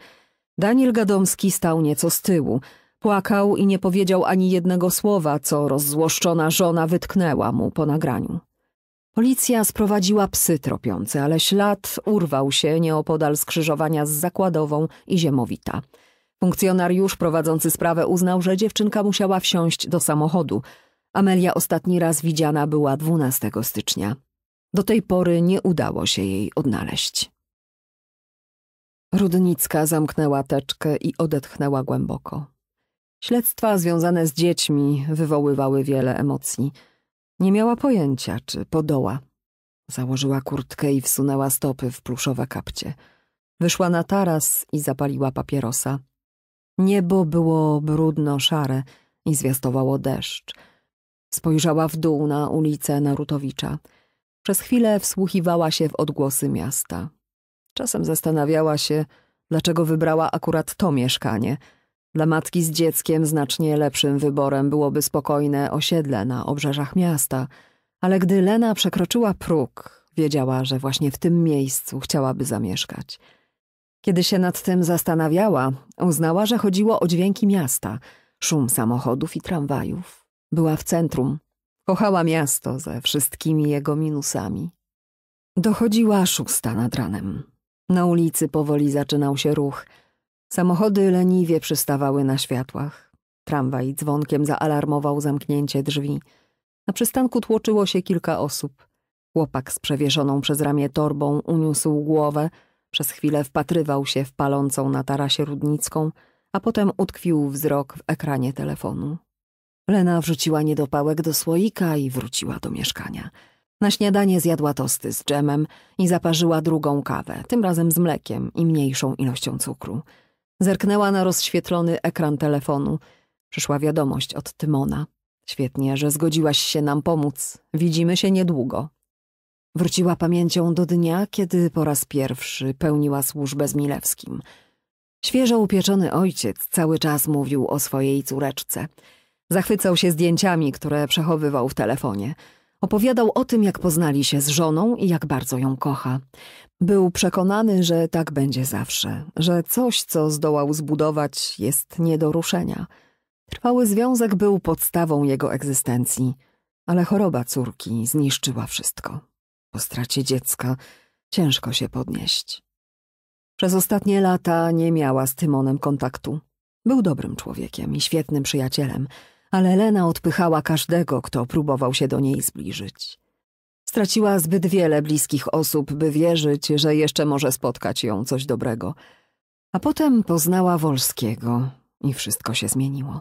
Daniel Gadomski stał nieco z tyłu. Płakał i nie powiedział ani jednego słowa, co rozzłoszczona żona wytknęła mu po nagraniu. Policja sprowadziła psy tropiące, ale ślad urwał się nieopodal skrzyżowania z Zakładową i Ziemowita. Funkcjonariusz prowadzący sprawę uznał, że dziewczynka musiała wsiąść do samochodu. Amelia ostatni raz widziana była 12 stycznia. Do tej pory nie udało się jej odnaleźć. Rudnicka zamknęła teczkę i odetchnęła głęboko. Śledztwa związane z dziećmi wywoływały wiele emocji. Nie miała pojęcia, czy podoła. Założyła kurtkę i wsunęła stopy w pluszowe kapcie. Wyszła na taras i zapaliła papierosa. Niebo było brudno-szare i zwiastowało deszcz. Spojrzała w dół na ulicę Narutowicza – przez chwilę wsłuchiwała się w odgłosy miasta. Czasem zastanawiała się, dlaczego wybrała akurat to mieszkanie. Dla matki z dzieckiem znacznie lepszym wyborem byłoby spokojne osiedle na obrzeżach miasta, ale gdy Lena przekroczyła próg, wiedziała, że właśnie w tym miejscu chciałaby zamieszkać. Kiedy się nad tym zastanawiała, uznała, że chodziło o dźwięki miasta, szum samochodów i tramwajów. Była w centrum, Kochała miasto ze wszystkimi jego minusami. Dochodziła szósta nad ranem. Na ulicy powoli zaczynał się ruch. Samochody leniwie przystawały na światłach. Tramwaj dzwonkiem zaalarmował zamknięcie drzwi. Na przystanku tłoczyło się kilka osób. Chłopak z przewieszoną przez ramię torbą uniósł głowę, przez chwilę wpatrywał się w palącą na tarasie rudnicką, a potem utkwił wzrok w ekranie telefonu. Lena wrzuciła niedopałek do słoika i wróciła do mieszkania. Na śniadanie zjadła tosty z dżemem i zaparzyła drugą kawę, tym razem z mlekiem i mniejszą ilością cukru. Zerknęła na rozświetlony ekran telefonu. Przyszła wiadomość od Tymona. Świetnie, że zgodziłaś się nam pomóc. Widzimy się niedługo. Wróciła pamięcią do dnia, kiedy po raz pierwszy pełniła służbę z Milewskim. Świeżo upieczony ojciec cały czas mówił o swojej córeczce – Zachwycał się zdjęciami, które przechowywał w telefonie. Opowiadał o tym, jak poznali się z żoną i jak bardzo ją kocha. Był przekonany, że tak będzie zawsze, że coś, co zdołał zbudować, jest nie do ruszenia. Trwały związek był podstawą jego egzystencji, ale choroba córki zniszczyła wszystko. Po stracie dziecka ciężko się podnieść. Przez ostatnie lata nie miała z Tymonem kontaktu. Był dobrym człowiekiem i świetnym przyjacielem ale Lena odpychała każdego, kto próbował się do niej zbliżyć. Straciła zbyt wiele bliskich osób, by wierzyć, że jeszcze może spotkać ją coś dobrego. A potem poznała Wolskiego i wszystko się zmieniło.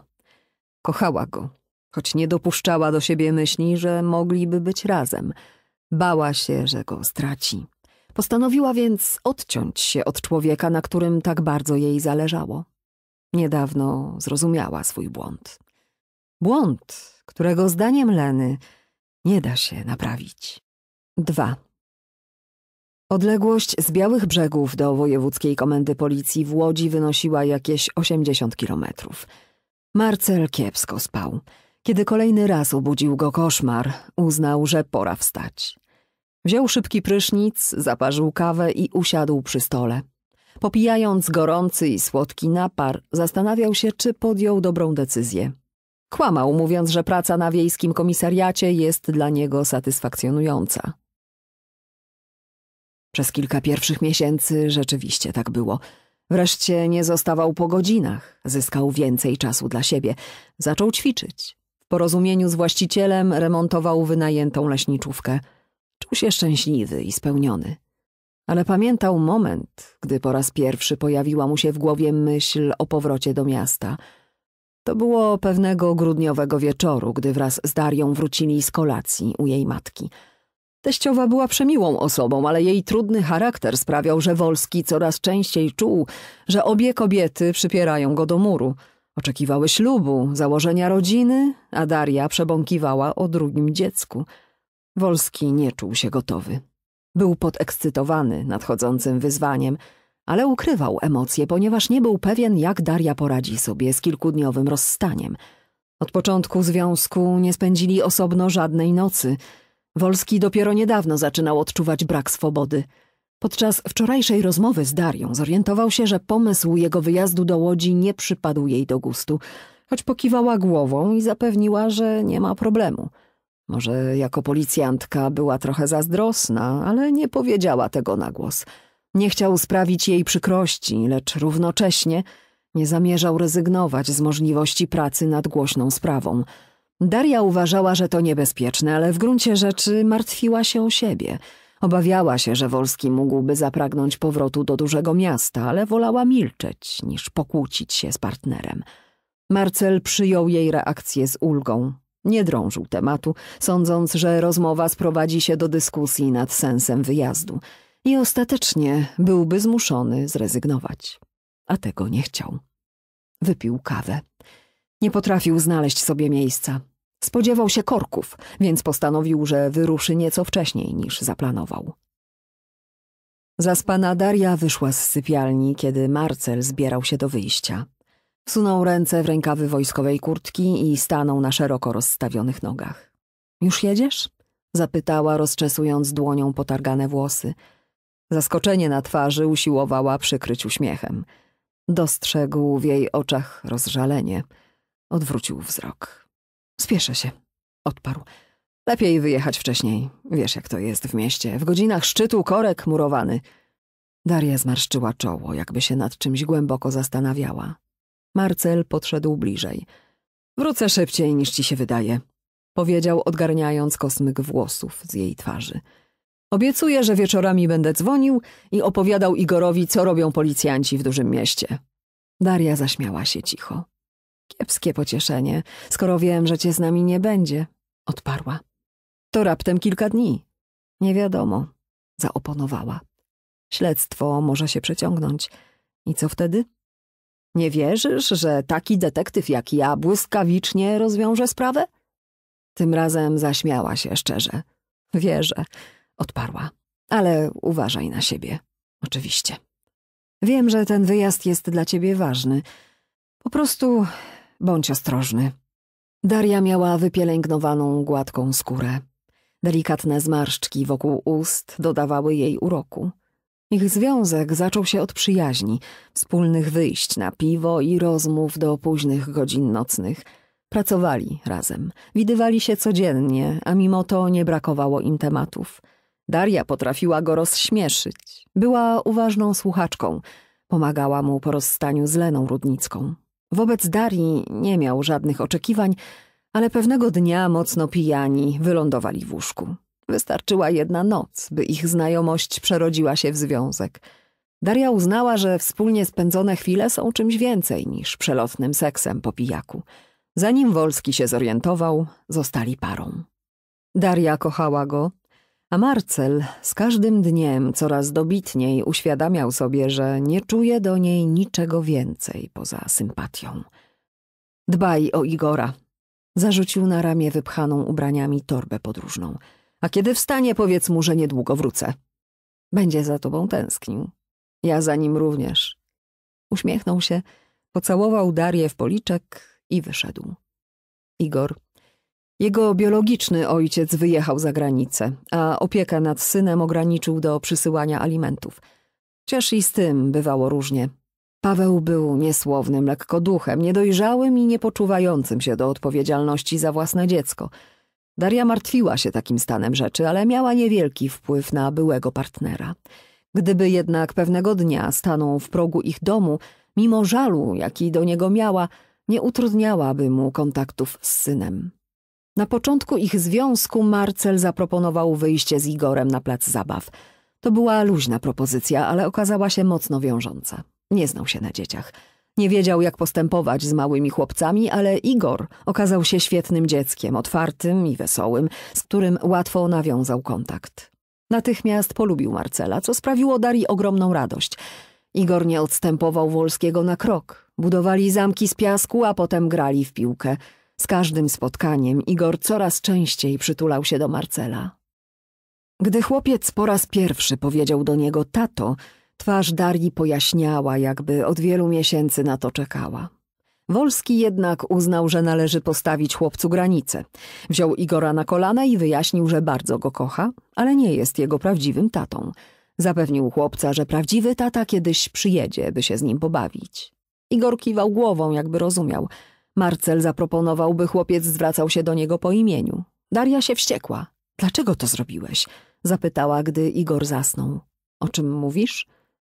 Kochała go, choć nie dopuszczała do siebie myśli, że mogliby być razem. Bała się, że go straci. Postanowiła więc odciąć się od człowieka, na którym tak bardzo jej zależało. Niedawno zrozumiała swój błąd. Błąd, którego zdaniem Leny nie da się naprawić. 2. Odległość z Białych Brzegów do Wojewódzkiej Komendy Policji w Łodzi wynosiła jakieś 80 kilometrów. Marcel kiepsko spał. Kiedy kolejny raz obudził go koszmar, uznał, że pora wstać. Wziął szybki prysznic, zaparzył kawę i usiadł przy stole. Popijając gorący i słodki napar, zastanawiał się, czy podjął dobrą decyzję. Kłamał, mówiąc, że praca na wiejskim komisariacie jest dla niego satysfakcjonująca. Przez kilka pierwszych miesięcy rzeczywiście tak było. Wreszcie nie zostawał po godzinach, zyskał więcej czasu dla siebie, zaczął ćwiczyć. W porozumieniu z właścicielem remontował wynajętą leśniczówkę. Czuł się szczęśliwy i spełniony. Ale pamiętał moment, gdy po raz pierwszy pojawiła mu się w głowie myśl o powrocie do miasta – to było pewnego grudniowego wieczoru, gdy wraz z Darią wrócili z kolacji u jej matki. Teściowa była przemiłą osobą, ale jej trudny charakter sprawiał, że Wolski coraz częściej czuł, że obie kobiety przypierają go do muru. Oczekiwały ślubu, założenia rodziny, a Daria przebąkiwała o drugim dziecku. Wolski nie czuł się gotowy. Był podekscytowany nadchodzącym wyzwaniem – ale ukrywał emocje, ponieważ nie był pewien, jak Daria poradzi sobie z kilkudniowym rozstaniem. Od początku związku nie spędzili osobno żadnej nocy. Wolski dopiero niedawno zaczynał odczuwać brak swobody. Podczas wczorajszej rozmowy z Darią zorientował się, że pomysł jego wyjazdu do Łodzi nie przypadł jej do gustu, choć pokiwała głową i zapewniła, że nie ma problemu. Może jako policjantka była trochę zazdrosna, ale nie powiedziała tego na głos – nie chciał sprawić jej przykrości, lecz równocześnie nie zamierzał rezygnować z możliwości pracy nad głośną sprawą. Daria uważała, że to niebezpieczne, ale w gruncie rzeczy martwiła się o siebie. Obawiała się, że Wolski mógłby zapragnąć powrotu do dużego miasta, ale wolała milczeć niż pokłócić się z partnerem. Marcel przyjął jej reakcję z ulgą. Nie drążył tematu, sądząc, że rozmowa sprowadzi się do dyskusji nad sensem wyjazdu – i ostatecznie byłby zmuszony zrezygnować. A tego nie chciał. Wypił kawę. Nie potrafił znaleźć sobie miejsca. Spodziewał się korków, więc postanowił, że wyruszy nieco wcześniej niż zaplanował. Zaspana Daria wyszła z sypialni, kiedy Marcel zbierał się do wyjścia. Wsunął ręce w rękawy wojskowej kurtki i stanął na szeroko rozstawionych nogach. Już jedziesz? zapytała, rozczesując dłonią potargane włosy. Zaskoczenie na twarzy usiłowała przykryć uśmiechem. Dostrzegł w jej oczach rozżalenie. Odwrócił wzrok. Spieszę się, odparł. Lepiej wyjechać wcześniej. Wiesz, jak to jest w mieście. W godzinach szczytu korek murowany. Daria zmarszczyła czoło, jakby się nad czymś głęboko zastanawiała. Marcel podszedł bliżej. Wrócę szybciej niż ci się wydaje, powiedział, odgarniając kosmyk włosów z jej twarzy. Obiecuję, że wieczorami będę dzwonił i opowiadał Igorowi, co robią policjanci w dużym mieście. Daria zaśmiała się cicho. Kiepskie pocieszenie, skoro wiem, że cię z nami nie będzie, odparła. To raptem kilka dni. Nie wiadomo, zaoponowała. Śledztwo może się przeciągnąć. I co wtedy? Nie wierzysz, że taki detektyw jak ja błyskawicznie rozwiąże sprawę? Tym razem zaśmiała się szczerze. Wierzę odparła. Ale uważaj na siebie, oczywiście. Wiem, że ten wyjazd jest dla ciebie ważny. Po prostu bądź ostrożny. Daria miała wypielęgnowaną, gładką skórę. Delikatne zmarszczki wokół ust dodawały jej uroku. Ich związek zaczął się od przyjaźni, wspólnych wyjść na piwo i rozmów do późnych godzin nocnych. Pracowali razem, widywali się codziennie, a mimo to nie brakowało im tematów – Daria potrafiła go rozśmieszyć. Była uważną słuchaczką. Pomagała mu po rozstaniu z Leną Rudnicką. Wobec Darii nie miał żadnych oczekiwań, ale pewnego dnia mocno pijani wylądowali w łóżku. Wystarczyła jedna noc, by ich znajomość przerodziła się w związek. Daria uznała, że wspólnie spędzone chwile są czymś więcej niż przelotnym seksem po pijaku. Zanim Wolski się zorientował, zostali parą. Daria kochała go, a Marcel z każdym dniem coraz dobitniej uświadamiał sobie, że nie czuje do niej niczego więcej poza sympatią. Dbaj o Igora. Zarzucił na ramię wypchaną ubraniami torbę podróżną. A kiedy wstanie, powiedz mu, że niedługo wrócę. Będzie za tobą tęsknił. Ja za nim również. Uśmiechnął się, pocałował Darię w policzek i wyszedł. Igor jego biologiczny ojciec wyjechał za granicę, a opieka nad synem ograniczył do przysyłania alimentów. Chociaż i z tym bywało różnie. Paweł był niesłownym lekkoduchem, niedojrzałym i niepoczuwającym się do odpowiedzialności za własne dziecko. Daria martwiła się takim stanem rzeczy, ale miała niewielki wpływ na byłego partnera. Gdyby jednak pewnego dnia stanął w progu ich domu, mimo żalu, jaki do niego miała, nie utrudniałaby mu kontaktów z synem. Na początku ich związku Marcel zaproponował wyjście z Igorem na plac zabaw. To była luźna propozycja, ale okazała się mocno wiążąca. Nie znał się na dzieciach. Nie wiedział, jak postępować z małymi chłopcami, ale Igor okazał się świetnym dzieckiem, otwartym i wesołym, z którym łatwo nawiązał kontakt. Natychmiast polubił Marcela, co sprawiło Darii ogromną radość. Igor nie odstępował Wolskiego na krok. Budowali zamki z piasku, a potem grali w piłkę – z każdym spotkaniem Igor coraz częściej przytulał się do Marcela. Gdy chłopiec po raz pierwszy powiedział do niego tato, twarz Darii pojaśniała, jakby od wielu miesięcy na to czekała. Wolski jednak uznał, że należy postawić chłopcu granicę. Wziął Igora na kolana i wyjaśnił, że bardzo go kocha, ale nie jest jego prawdziwym tatą. Zapewnił chłopca, że prawdziwy tata kiedyś przyjedzie, by się z nim pobawić. Igor kiwał głową, jakby rozumiał – Marcel zaproponował, by chłopiec zwracał się do niego po imieniu. Daria się wściekła. Dlaczego to zrobiłeś? Zapytała, gdy Igor zasnął. O czym mówisz?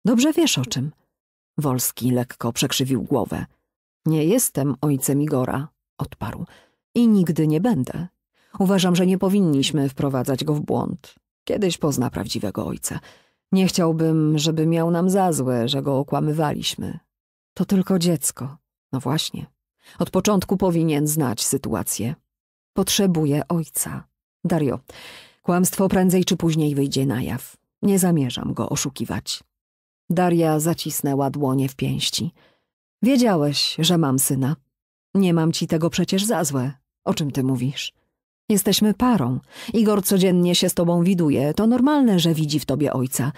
Dobrze wiesz o czym. Wolski lekko przekrzywił głowę. Nie jestem ojcem Igora, odparł. I nigdy nie będę. Uważam, że nie powinniśmy wprowadzać go w błąd. Kiedyś pozna prawdziwego ojca. Nie chciałbym, żeby miał nam za złe, że go okłamywaliśmy. To tylko dziecko. No właśnie. Od początku powinien znać sytuację. Potrzebuje ojca. Dario, kłamstwo prędzej czy później wyjdzie na jaw. Nie zamierzam go oszukiwać. Daria zacisnęła dłonie w pięści. Wiedziałeś, że mam syna. Nie mam ci tego przecież za złe. O czym ty mówisz? Jesteśmy parą. Igor codziennie się z tobą widuje. To normalne, że widzi w tobie ojca.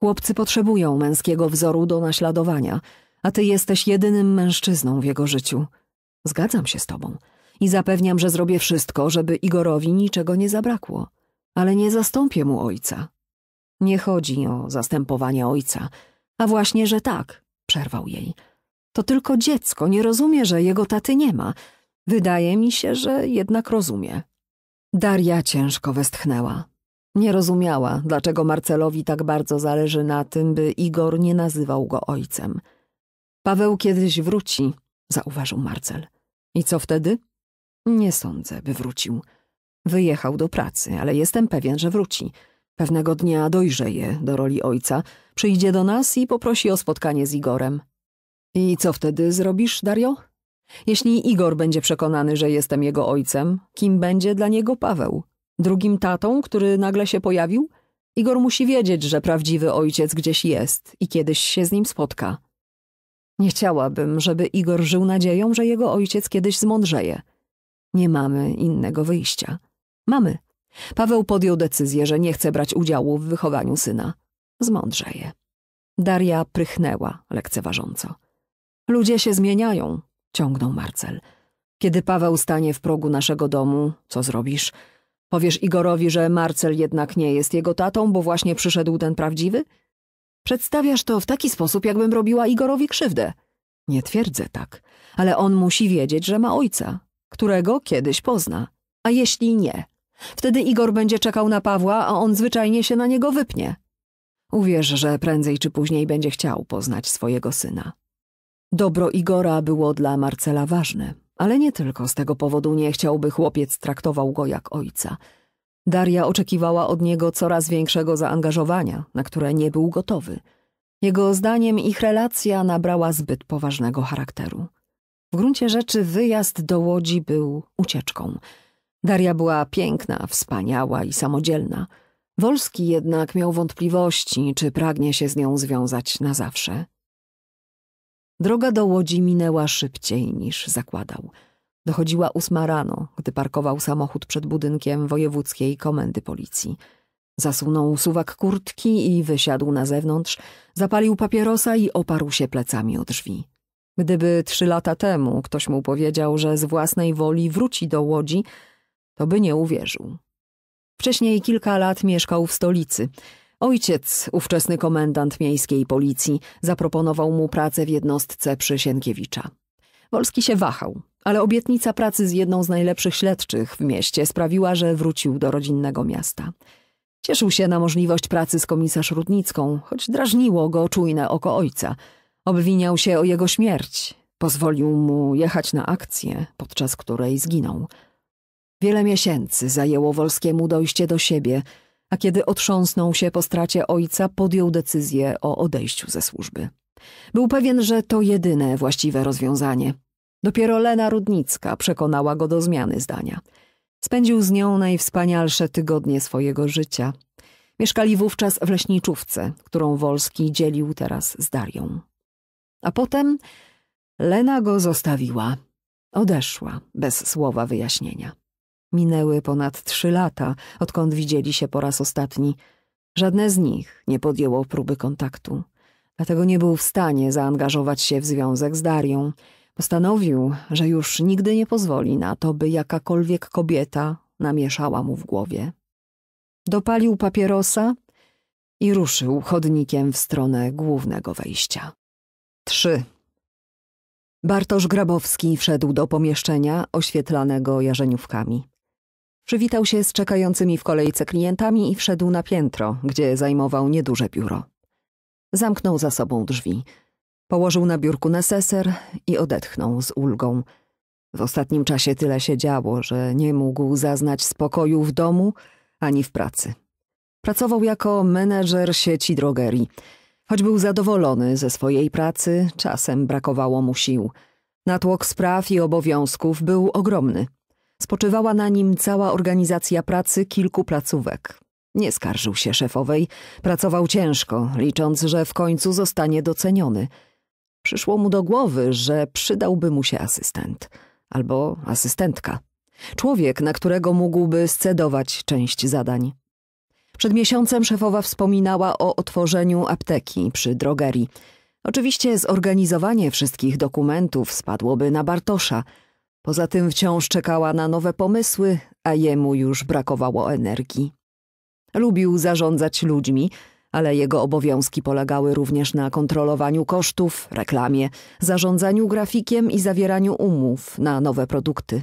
Chłopcy potrzebują męskiego wzoru do naśladowania, a ty jesteś jedynym mężczyzną w jego życiu. Zgadzam się z tobą i zapewniam, że zrobię wszystko, żeby Igorowi niczego nie zabrakło, ale nie zastąpię mu ojca. Nie chodzi o zastępowanie ojca, a właśnie, że tak, przerwał jej. To tylko dziecko nie rozumie, że jego taty nie ma. Wydaje mi się, że jednak rozumie. Daria ciężko westchnęła. Nie rozumiała, dlaczego Marcelowi tak bardzo zależy na tym, by Igor nie nazywał go ojcem. Paweł kiedyś wróci, zauważył Marcel. I co wtedy? Nie sądzę, by wrócił. Wyjechał do pracy, ale jestem pewien, że wróci. Pewnego dnia dojrzeje do roli ojca, przyjdzie do nas i poprosi o spotkanie z Igorem. I co wtedy zrobisz, Dario? Jeśli Igor będzie przekonany, że jestem jego ojcem, kim będzie dla niego Paweł? Drugim tatą, który nagle się pojawił? Igor musi wiedzieć, że prawdziwy ojciec gdzieś jest i kiedyś się z nim spotka. Nie chciałabym, żeby Igor żył nadzieją, że jego ojciec kiedyś zmądrzeje. Nie mamy innego wyjścia. Mamy. Paweł podjął decyzję, że nie chce brać udziału w wychowaniu syna. Zmądrzeje. Daria prychnęła lekceważąco. Ludzie się zmieniają, ciągnął Marcel. Kiedy Paweł stanie w progu naszego domu, co zrobisz? Powiesz Igorowi, że Marcel jednak nie jest jego tatą, bo właśnie przyszedł ten prawdziwy? Przedstawiasz to w taki sposób, jakbym robiła Igorowi krzywdę. Nie twierdzę tak, ale on musi wiedzieć, że ma ojca, którego kiedyś pozna. A jeśli nie, wtedy Igor będzie czekał na Pawła, a on zwyczajnie się na niego wypnie. Uwierz, że prędzej czy później będzie chciał poznać swojego syna. Dobro Igora było dla Marcela ważne, ale nie tylko z tego powodu nie chciałby chłopiec traktował go jak ojca – Daria oczekiwała od niego coraz większego zaangażowania, na które nie był gotowy. Jego zdaniem ich relacja nabrała zbyt poważnego charakteru. W gruncie rzeczy wyjazd do Łodzi był ucieczką. Daria była piękna, wspaniała i samodzielna. Wolski jednak miał wątpliwości, czy pragnie się z nią związać na zawsze. Droga do Łodzi minęła szybciej niż zakładał – Dochodziła ósma rano, gdy parkował samochód przed budynkiem wojewódzkiej komendy policji. Zasunął suwak kurtki i wysiadł na zewnątrz, zapalił papierosa i oparł się plecami o drzwi. Gdyby trzy lata temu ktoś mu powiedział, że z własnej woli wróci do Łodzi, to by nie uwierzył. Wcześniej kilka lat mieszkał w stolicy. Ojciec, ówczesny komendant miejskiej policji, zaproponował mu pracę w jednostce przy Sienkiewicza. Wolski się wahał, ale obietnica pracy z jedną z najlepszych śledczych w mieście sprawiła, że wrócił do rodzinnego miasta. Cieszył się na możliwość pracy z komisarz Rudnicką, choć drażniło go czujne oko ojca. Obwiniał się o jego śmierć. Pozwolił mu jechać na akcję, podczas której zginął. Wiele miesięcy zajęło Wolskiemu dojście do siebie, a kiedy otrząsnął się po stracie ojca, podjął decyzję o odejściu ze służby. Był pewien, że to jedyne właściwe rozwiązanie. Dopiero Lena Rudnicka przekonała go do zmiany zdania. Spędził z nią najwspanialsze tygodnie swojego życia. Mieszkali wówczas w leśniczówce, którą Wolski dzielił teraz z Darią. A potem Lena go zostawiła. Odeszła, bez słowa wyjaśnienia. Minęły ponad trzy lata, odkąd widzieli się po raz ostatni. Żadne z nich nie podjęło próby kontaktu. Dlatego nie był w stanie zaangażować się w związek z Darią – Postanowił, że już nigdy nie pozwoli na to, by jakakolwiek kobieta namieszała mu w głowie. Dopalił papierosa i ruszył chodnikiem w stronę głównego wejścia. 3. Bartosz Grabowski wszedł do pomieszczenia oświetlanego jarzeniówkami. Przywitał się z czekającymi w kolejce klientami i wszedł na piętro, gdzie zajmował nieduże biuro. Zamknął za sobą drzwi – Położył na biurku neseser i odetchnął z ulgą. W ostatnim czasie tyle się działo, że nie mógł zaznać spokoju w domu ani w pracy. Pracował jako menedżer sieci drogerii. Choć był zadowolony ze swojej pracy, czasem brakowało mu sił. Natłok spraw i obowiązków był ogromny. Spoczywała na nim cała organizacja pracy kilku placówek. Nie skarżył się szefowej, pracował ciężko, licząc, że w końcu zostanie doceniony – Przyszło mu do głowy, że przydałby mu się asystent albo asystentka. Człowiek, na którego mógłby scedować część zadań. Przed miesiącem szefowa wspominała o otworzeniu apteki przy drogerii. Oczywiście zorganizowanie wszystkich dokumentów spadłoby na Bartosza. Poza tym wciąż czekała na nowe pomysły, a jemu już brakowało energii. Lubił zarządzać ludźmi, ale jego obowiązki polegały również na kontrolowaniu kosztów, reklamie, zarządzaniu grafikiem i zawieraniu umów na nowe produkty.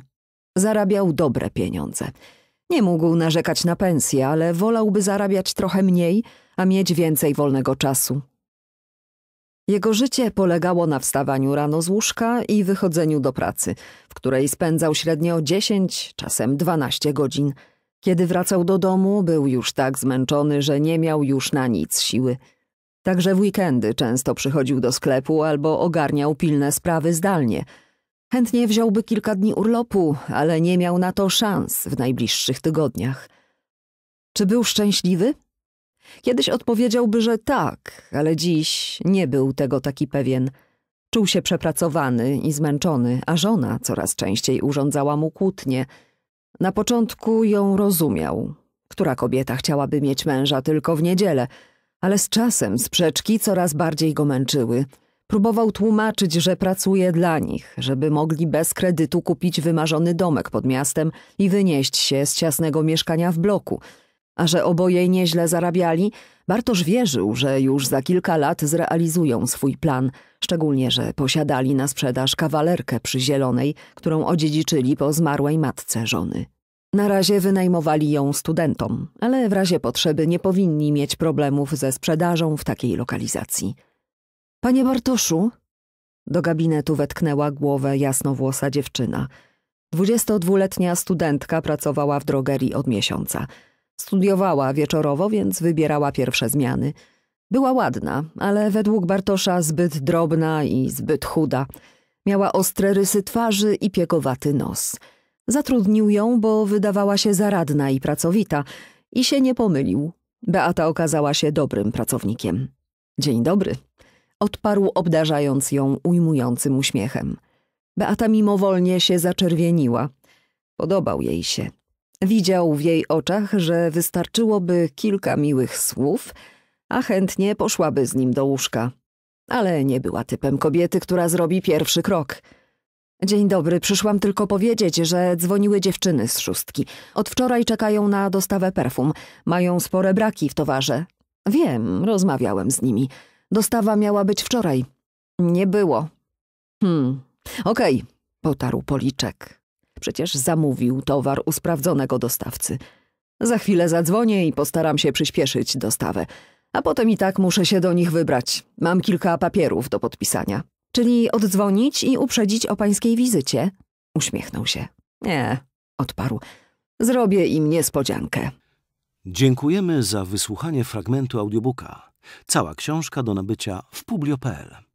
Zarabiał dobre pieniądze. Nie mógł narzekać na pensję, ale wolałby zarabiać trochę mniej, a mieć więcej wolnego czasu. Jego życie polegało na wstawaniu rano z łóżka i wychodzeniu do pracy, w której spędzał średnio 10, czasem 12 godzin – kiedy wracał do domu, był już tak zmęczony, że nie miał już na nic siły. Także w weekendy często przychodził do sklepu albo ogarniał pilne sprawy zdalnie. Chętnie wziąłby kilka dni urlopu, ale nie miał na to szans w najbliższych tygodniach. Czy był szczęśliwy? Kiedyś odpowiedziałby, że tak, ale dziś nie był tego taki pewien. Czuł się przepracowany i zmęczony, a żona coraz częściej urządzała mu kłótnie – na początku ją rozumiał. Która kobieta chciałaby mieć męża tylko w niedzielę, ale z czasem sprzeczki coraz bardziej go męczyły. Próbował tłumaczyć, że pracuje dla nich, żeby mogli bez kredytu kupić wymarzony domek pod miastem i wynieść się z ciasnego mieszkania w bloku – a że oboje nieźle zarabiali, Bartosz wierzył, że już za kilka lat zrealizują swój plan, szczególnie, że posiadali na sprzedaż kawalerkę przy Zielonej, którą odziedziczyli po zmarłej matce żony. Na razie wynajmowali ją studentom, ale w razie potrzeby nie powinni mieć problemów ze sprzedażą w takiej lokalizacji. Panie Bartoszu, do gabinetu wetknęła głowę jasnowłosa dziewczyna. Dwudziestodwuletnia studentka pracowała w drogerii od miesiąca – Studiowała wieczorowo, więc wybierała pierwsze zmiany. Była ładna, ale według Bartosza zbyt drobna i zbyt chuda. Miała ostre rysy twarzy i piekowaty nos. Zatrudnił ją, bo wydawała się zaradna i pracowita i się nie pomylił. Beata okazała się dobrym pracownikiem. Dzień dobry, odparł obdarzając ją ujmującym uśmiechem. Beata mimowolnie się zaczerwieniła. Podobał jej się. Widział w jej oczach, że wystarczyłoby kilka miłych słów, a chętnie poszłaby z nim do łóżka. Ale nie była typem kobiety, która zrobi pierwszy krok. Dzień dobry, przyszłam tylko powiedzieć, że dzwoniły dziewczyny z szóstki. Od wczoraj czekają na dostawę perfum. Mają spore braki w towarze. Wiem, rozmawiałem z nimi. Dostawa miała być wczoraj. Nie było. Hmm, okej, okay, potarł policzek. Przecież zamówił towar u sprawdzonego dostawcy. Za chwilę zadzwonię i postaram się przyspieszyć dostawę. A potem i tak muszę się do nich wybrać. Mam kilka papierów do podpisania. Czyli oddzwonić i uprzedzić o pańskiej wizycie? Uśmiechnął się. Nie, odparł. Zrobię im niespodziankę. Dziękujemy za wysłuchanie fragmentu audiobooka. Cała książka do nabycia w publio.pl.